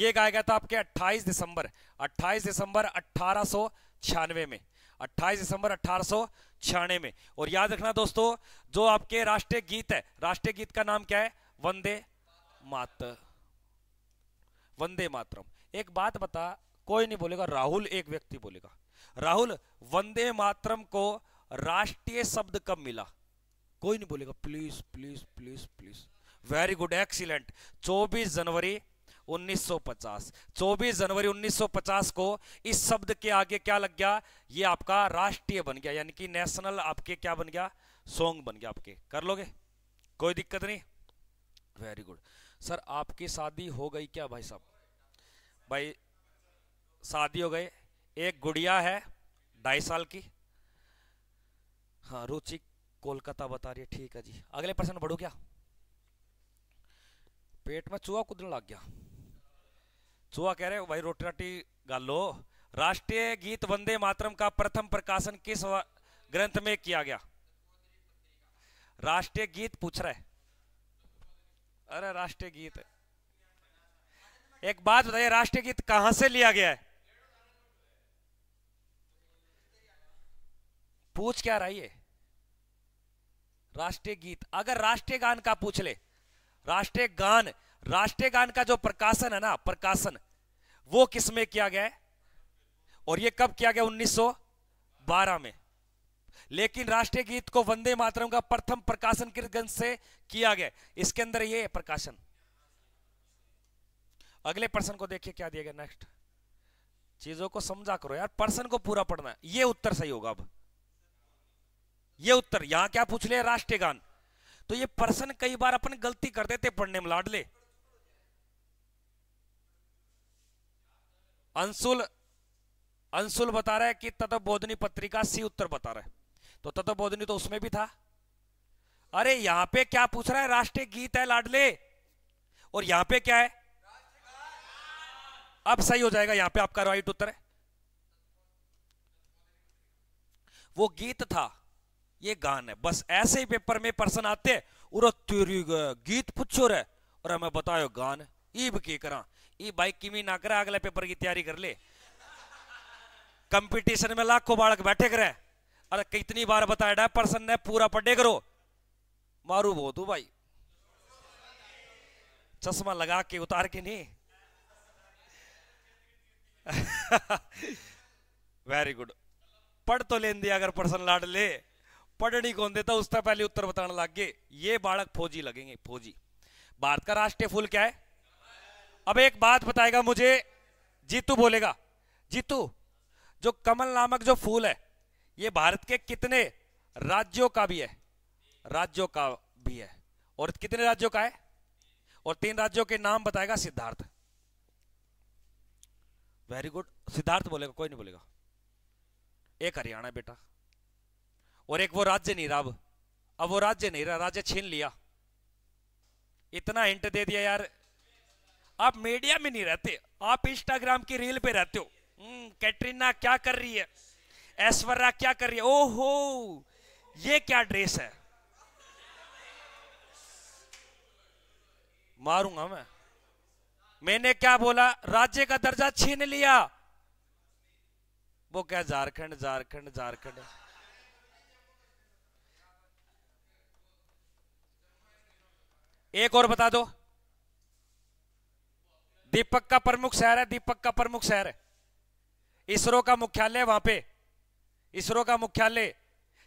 ये गाया गया था आपके 28 दिसंबर 28 दिसंबर अट्ठारह में 28 दिसंबर अट्ठारह में और याद रखना दोस्तों जो आपके राष्ट्रीय गीत है राष्ट्रीय गीत का नाम क्या है वंदे मात वंदे मातरम एक बात बता कोई नहीं बोलेगा राहुल एक व्यक्ति बोलेगा राहुल वंदे मातरम को राष्ट्रीय शब्द कब मिला कोई नहीं बोलेगा please please please please very good excellent 24 जनवरी 1950 24 जनवरी 1950 को इस शब्द के आगे क्या लग गया ये आपका राष्ट्रीय बन गया यानी कि नेशनल आपके क्या बन गया सॉन्ग बन गया आपके कर लोगे कोई दिक्कत नहीं वेरी गुड सर आपकी शादी हो गई क्या भाई साहब भाई शादी हो गए एक गुड़िया है ढाई साल की हाँ रुचि कोलकाता बता रही है ठीक है जी अगले प्रश्न बढ़ू क्या पेट में चूहा कुदने लग गया चूहा कह रहे भाई रोटी राटी गालो राष्ट्रीय गीत वंदे मातरम का प्रथम प्रकाशन किस ग्रंथ में किया गया राष्ट्रीय गीत पूछ रहे अरे राष्ट्रीय गीत एक बात बताइए राष्ट्रीय गीत कहां से लिया गया है पूछ क्या रहा है राष्ट्रीय गीत अगर राष्ट्रीय गान का पूछ ले राष्ट्रीय गान राष्ट्रीय गान का जो प्रकाशन है ना प्रकाशन वो किसमें किया गया और ये कब किया गया 1912 में लेकिन राष्ट्रीय गीत को वंदे मातरम का प्रथम प्रकाशन कीर्तगंज से किया गया इसके अंदर ये प्रकाशन अगले प्रश्न को देखिए क्या दिया गया नेक्स्ट चीजों को समझा करो यार पर्सन को पूरा पढ़ना ये उत्तर सही होगा अब ये उत्तर यहां क्या पूछ लिया राष्ट्रीय गान तो ये पर्सन कई बार अपन गलती कर देते पढ़ने में लाडले अंशुल अंशुल बता रहा है कि तत्व बोधनी पत्रिका सी उत्तर बता रहा है तो तत्वबोधनी तो उसमें भी था अरे यहां पे क्या पूछ रहा है राष्ट्रीय गीत है लाडले और यहां पे क्या है अब सही हो जाएगा यहां पे आपका राइट उत्तर है वो गीत था ये गान है बस ऐसे ही पेपर में पर्सन आते तेरी गीत पूछो रे और हमें बताओ गान ईब की करा ई बाइक की ना करा अगले पेपर की तैयारी कर ले कंपटीशन में लाखों बालक बैठे करे अरे कितनी बार बताया पर्सन ने पूरा पढ़े करो मारू बो तू भाई चश्मा लगा के उतार के नहीं वेरी गुड पढ़ तो लेन दिया अगर पर्सन लाड ले पटड़ी कौन देता उसका पहले उत्तर बताने लग गए ये बालक फौजी लगेंगे फौजी भारत का राष्ट्रीय फूल क्या है अब एक बात बताएगा मुझे जीतू बोलेगा जीतू जो कमल नामक जो फूल है ये भारत के कितने राज्यों का भी है राज्यों का भी है और कितने राज्यों का है और तीन राज्यों के नाम बताएगा सिद्धार्थ वेरी गुड सिद्धार्थ बोलेगा कोई नहीं बोलेगा एक हरियाणा बेटा और एक वो राज्य नहीं रहा अब अब वो राज्य नहीं रहा राज्य छीन लिया इतना हिंट दे दिया यार आप मीडिया में नहीं रहते आप इंस्टाग्राम की रील पे रहते हो हम्म, कैटरीना क्या कर रही है ऐश्वर्या क्या कर रही है ओहो ये क्या ड्रेस है मारूंगा मैं मैंने क्या बोला राज्य का दर्जा छीन लिया वो क्या झारखंड झारखंड झारखंड एक और बता दो दीपक का प्रमुख शहर है दीपक का प्रमुख शहर है इसरो का मुख्यालय वहां पे इसरो का मुख्यालय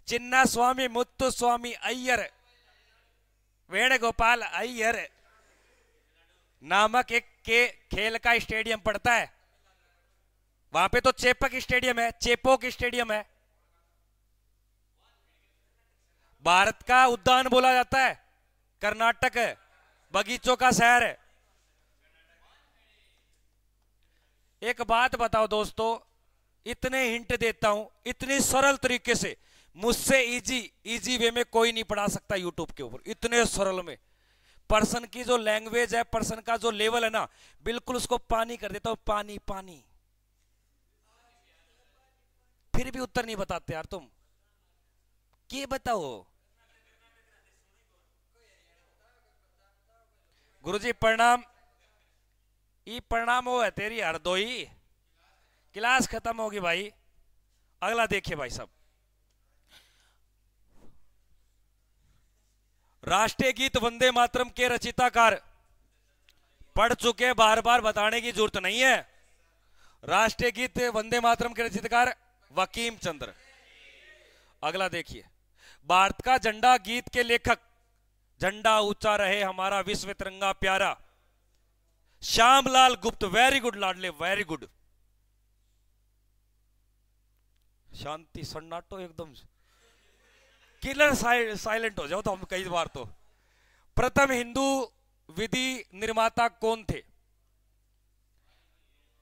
चिन्ना स्वामी मुत्तु स्वामी अय्यर वेणुगोपाल अय्यर नामक एक के खेल का स्टेडियम पड़ता है वहां पे तो चेपक स्टेडियम है चेपोक स्टेडियम है भारत का उद्यान बोला जाता है कर्नाटक है बगीचों का शहर है एक बात बताओ दोस्तों इतने हिंट देता हूं इतने सरल तरीके से मुझसे इजी इजी वे में कोई नहीं पढ़ा सकता यूट्यूब के ऊपर इतने सरल में पर्सन की जो लैंग्वेज है पर्सन का जो लेवल है ना बिल्कुल उसको पानी कर देता हूं पानी पानी फिर भी उत्तर नहीं बताते यार तुम ये बताओ गुरुजी प्रणाम ई प्रणाम हो है तेरी हरदोई क्लास खत्म होगी भाई अगला देखिए भाई साहब राष्ट्रीय गीत वंदे मातरम के रचिताकार पढ़ चुके बार बार बताने की जरूरत नहीं है राष्ट्रीय गीत वंदे मातरम के रचितकार वकीम चंद्र अगला देखिए भारत का झंडा गीत के लेखक झंडा ऊंचा रहे हमारा विश्व तिरंगा प्यारा श्यामलाल गुप्त वेरी गुड लाडले वेरी गुड शांति सन्नाटो एकदम किलर साइलेंट हो जाओ तो हम कई बार तो प्रथम हिंदू विधि निर्माता कौन थे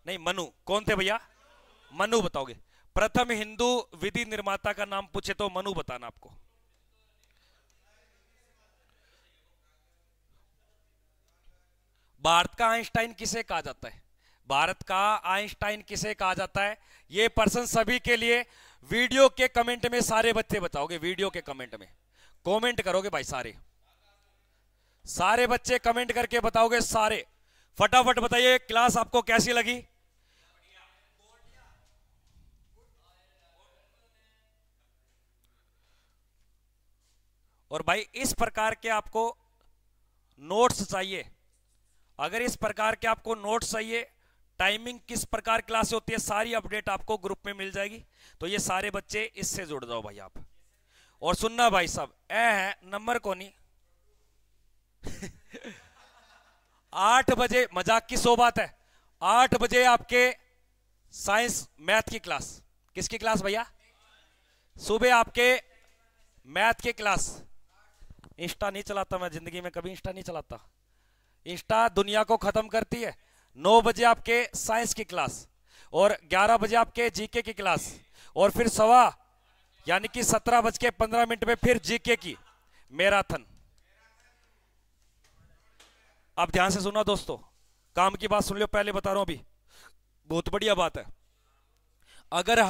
नहीं मनु कौन थे भैया मनु बताओगे प्रथम हिंदू विधि निर्माता का नाम पूछे तो मनु बताना आपको भारत का आइंस्टाइन किसे कहा जाता है भारत का आइंस्टाइन किसे कहा जाता है ये पर्सन सभी के लिए वीडियो के कमेंट में सारे बच्चे बताओगे वीडियो के कमेंट में कमेंट करोगे भाई सारे सारे बच्चे कमेंट करके बताओगे सारे फटाफट बताइए क्लास आपको कैसी लगी और भाई इस प्रकार के आपको नोट्स चाहिए अगर इस प्रकार के आपको नोट चाहिए टाइमिंग किस प्रकार क्लास होती है सारी अपडेट आपको ग्रुप में मिल जाएगी तो ये सारे बच्चे इससे जुड़ जाओ भाई आप और सुनना भाई साहब ए है नंबर को नहीं आठ बजे मजाक की सो बात है आठ बजे आपके साइंस मैथ की क्लास किसकी क्लास भैया सुबह आपके मैथ की क्लास इंस्टा नहीं चलाता मैं जिंदगी में कभी इंस्टा नहीं चलाता इंस्टा दुनिया को खत्म करती है नौ बजे आपके साइंस की क्लास और ग्यारह बजे आपके जीके की क्लास और फिर सवा यानी कि सत्रह बज के पंद्रह मिनट में फिर जीके की मैराथन आप ध्यान से सुना दोस्तों काम की बात सुन लो पहले बता रहा हूं अभी बहुत बढ़िया बात है अगर आ,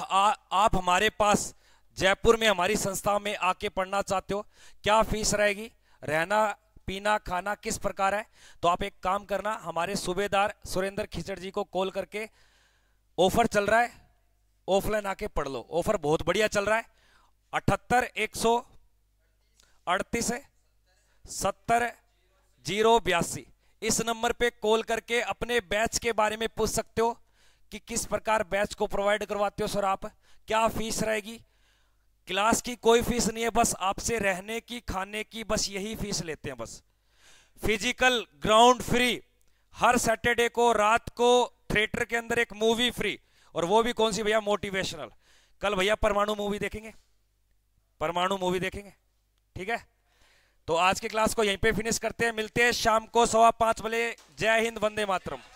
आप हमारे पास जयपुर में हमारी संस्था में आके पढ़ना चाहते हो क्या फीस रहेगी रहना पीना खाना किस प्रकार है तो आप एक काम करना हमारे सूबेदार सुरेंद्र खिचड़ जी को कॉल करके ऑफर चल रहा है ऑफलाइन आके पढ़ लो ऑफर बहुत बढ़िया चल रहा है अठहत्तर एक सौ अड़तीस सत्तर जीरो बयासी इस नंबर पे कॉल करके अपने बैच के बारे में पूछ सकते हो कि किस प्रकार बैच को प्रोवाइड करवाते हो सर आप क्या फीस रहेगी क्लास की कोई फीस नहीं है बस आपसे रहने की खाने की बस यही फीस लेते हैं बस फिजिकल ग्राउंड फ्री हर सैटरडे को रात को थिएटर के अंदर एक मूवी फ्री और वो भी कौन सी भैया मोटिवेशनल कल भैया परमाणु मूवी देखेंगे परमाणु मूवी देखेंगे ठीक है तो आज की क्लास को यहीं पे फिनिश करते हैं मिलते हैं शाम को सवा पांच बजे जय हिंद वंदे मातरम